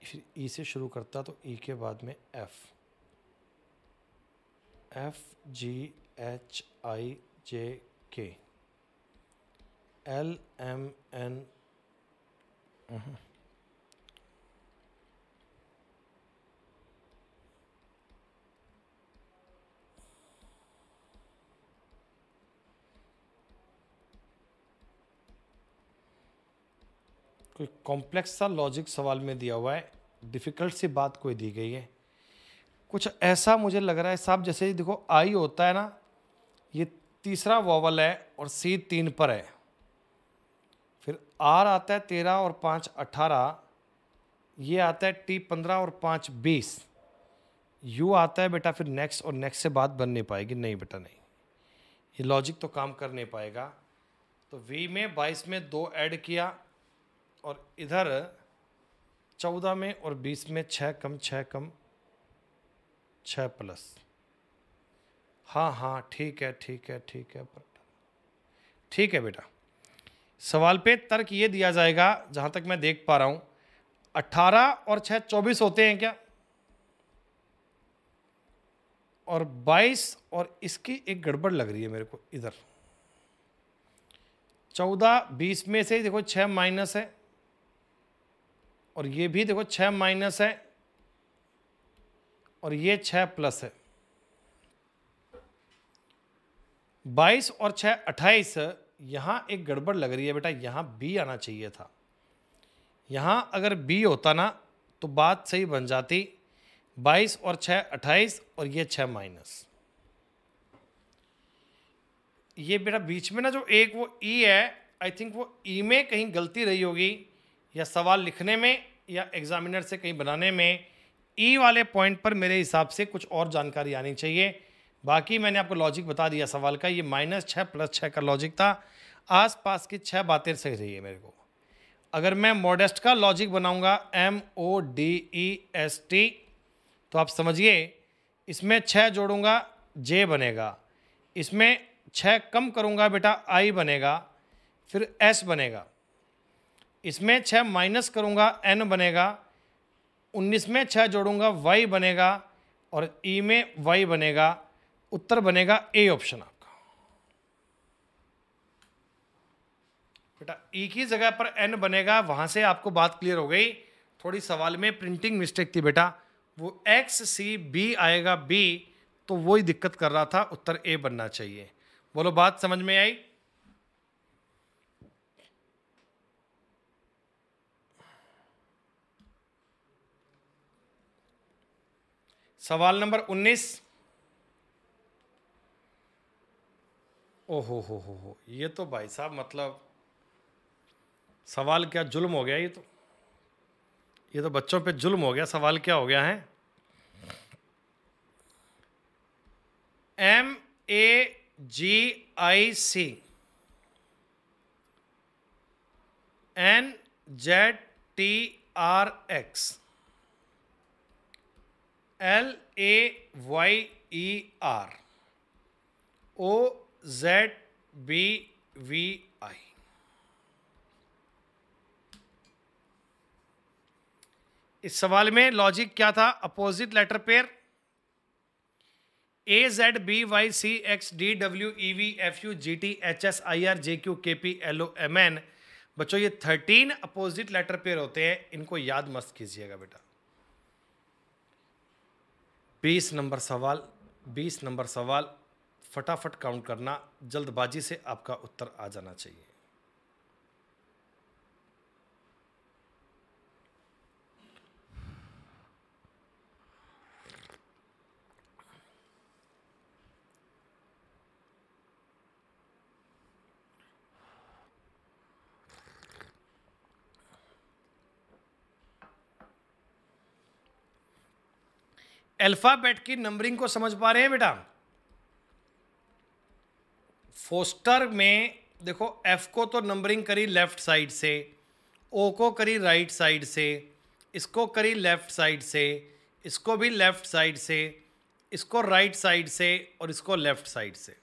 फिर ई e से शुरू करता तो ई e के बाद में F F G H I J K L M N कोई कॉम्प्लेक्स सा लॉजिक सवाल में दिया हुआ है डिफ़िकल्ट सी बात कोई दी गई है कुछ ऐसा मुझे लग रहा है साहब जैसे देखो आई होता है ना ये तीसरा वॉवल है और सी तीन पर है आर आता है तेरह और पाँच अट्ठारह ये आता है टी पंद्रह और पाँच बीस यू आता है बेटा फिर नेक्स्ट और नेक्स्ट से बात बन नहीं पाएगी नहीं बेटा नहीं ये लॉजिक तो काम कर नहीं पाएगा तो वी में बाईस में दो ऐड किया और इधर चौदह में और बीस में छः कम छः कम छः प्लस हाँ हाँ ठीक है ठीक है ठीक है ठीक है बेटा सवाल पे तर्क ये दिया जाएगा जहाँ तक मैं देख पा रहा हूँ अट्ठारह और 6 चौबीस होते हैं क्या और बाईस और इसकी एक गड़बड़ लग रही है मेरे को इधर चौदह बीस में से देखो 6 माइनस है और ये भी देखो 6 माइनस है और ये 6 प्लस है बाईस और 6 28 यहाँ एक गड़बड़ लग रही है बेटा यहाँ बी आना चाहिए था यहाँ अगर बी होता ना तो बात सही बन जाती बाईस और छः अट्ठाईस और ये छः माइनस ये बेटा बीच में ना जो एक वो ई e है आई थिंक वो ई e में कहीं गलती रही होगी या सवाल लिखने में या एग्जामिनर से कहीं बनाने में ई e वाले पॉइंट पर मेरे हिसाब से कुछ और जानकारी आनी चाहिए बाकी मैंने आपको लॉजिक बता दिया सवाल का ये माइनस छः प्लस छः का लॉजिक था आस पास की छः बातें सही रही है मेरे को अगर मैं मॉडेस्ट का लॉजिक बनाऊंगा M O D E S T तो आप समझिए इसमें छः जोड़ूंगा जे बनेगा इसमें छः कम करूंगा बेटा आई बनेगा फिर एस बनेगा इसमें छः माइनस करूंगा एन बनेगा उन्नीस में छः जोड़ूंगा वाई बनेगा और ई e में वाई बनेगा उत्तर बनेगा ए ऑप्शन आपका बेटा ई की जगह पर एन बनेगा वहां से आपको बात क्लियर हो गई थोड़ी सवाल में प्रिंटिंग मिस्टेक थी बेटा वो एक्स सी बी आएगा बी तो वही दिक्कत कर रहा था उत्तर ए बनना चाहिए बोलो बात समझ में आई सवाल नंबर 19 ओहो हो हो हो ये तो भाई साहब मतलब सवाल क्या जुल्म हो गया ये तो ये तो बच्चों पे जुल्म हो गया सवाल क्या हो गया है M A G I C N Z T R X L A Y E R O Z B V I इस सवाल में लॉजिक क्या था opposite letter pair A Z B Y C X D W E V F U G T H S I R J Q K P L O M N बच्चों ये thirteen opposite letter pair होते हैं इनको याद मस्त कीजिएगा बेटा बीस नंबर सवाल बीस नंबर सवाल फटाफट काउंट करना जल्दबाजी से आपका उत्तर आ जाना चाहिए अल्फ़ाबेट की नंबरिंग को समझ पा रहे हैं बेटा फोस्टर में देखो एफ को तो नंबरिंग करी लेफ्ट साइड से ओ को करी राइट साइड से इसको करी लेफ्ट साइड से इसको भी लेफ्ट साइड से इसको राइट साइड से और इसको लेफ्ट साइड से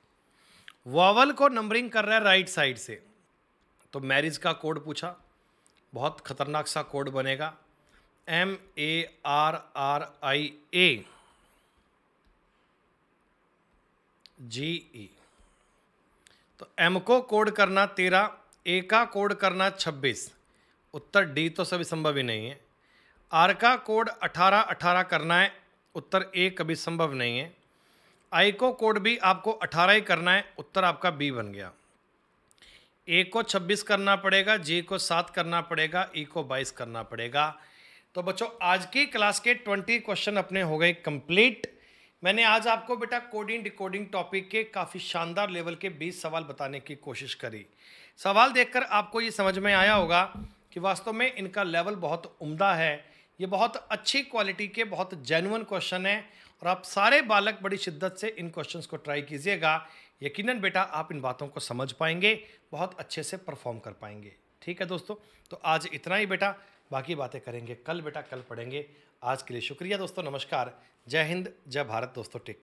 वावल को नंबरिंग कर रहा है राइट साइड से तो मैरिज का कोड पूछा बहुत खतरनाक सा कोड बनेगा M A R R I A G E तो एम को कोड करना तेरह ए का कोड करना छब्बीस उत्तर डी तो सभी संभव ही नहीं है आर का कोड अठारह अठारह करना है उत्तर ए कभी संभव नहीं है आई को कोड भी आपको अठारह ही करना है उत्तर आपका बी बन गया ए को छब्बीस करना पड़ेगा जे को सात करना पड़ेगा ई e को बाईस करना पड़ेगा तो बच्चों आज की क्लास के ट्वेंटी क्वेश्चन अपने हो गए कंप्लीट मैंने आज आपको बेटा कोडिंग डिकोडिंग टॉपिक के काफ़ी शानदार लेवल के 20 सवाल बताने की कोशिश करी सवाल देखकर आपको ये समझ में आया होगा कि वास्तव में इनका लेवल बहुत उम्दा है ये बहुत अच्छी क्वालिटी के बहुत जेनुअन क्वेश्चन हैं और आप सारे बालक बड़ी शिद्दत से इन क्वेश्चन को ट्राई कीजिएगा यकीनन बेटा आप इन बातों को समझ पाएंगे बहुत अच्छे से परफॉर्म कर पाएंगे ठीक है दोस्तों तो आज इतना ही बेटा बाकी बातें करेंगे कल बेटा कल पढ़ेंगे आज के लिए शुक्रिया दोस्तों नमस्कार जय हिंद जय भारत दोस्तों टेक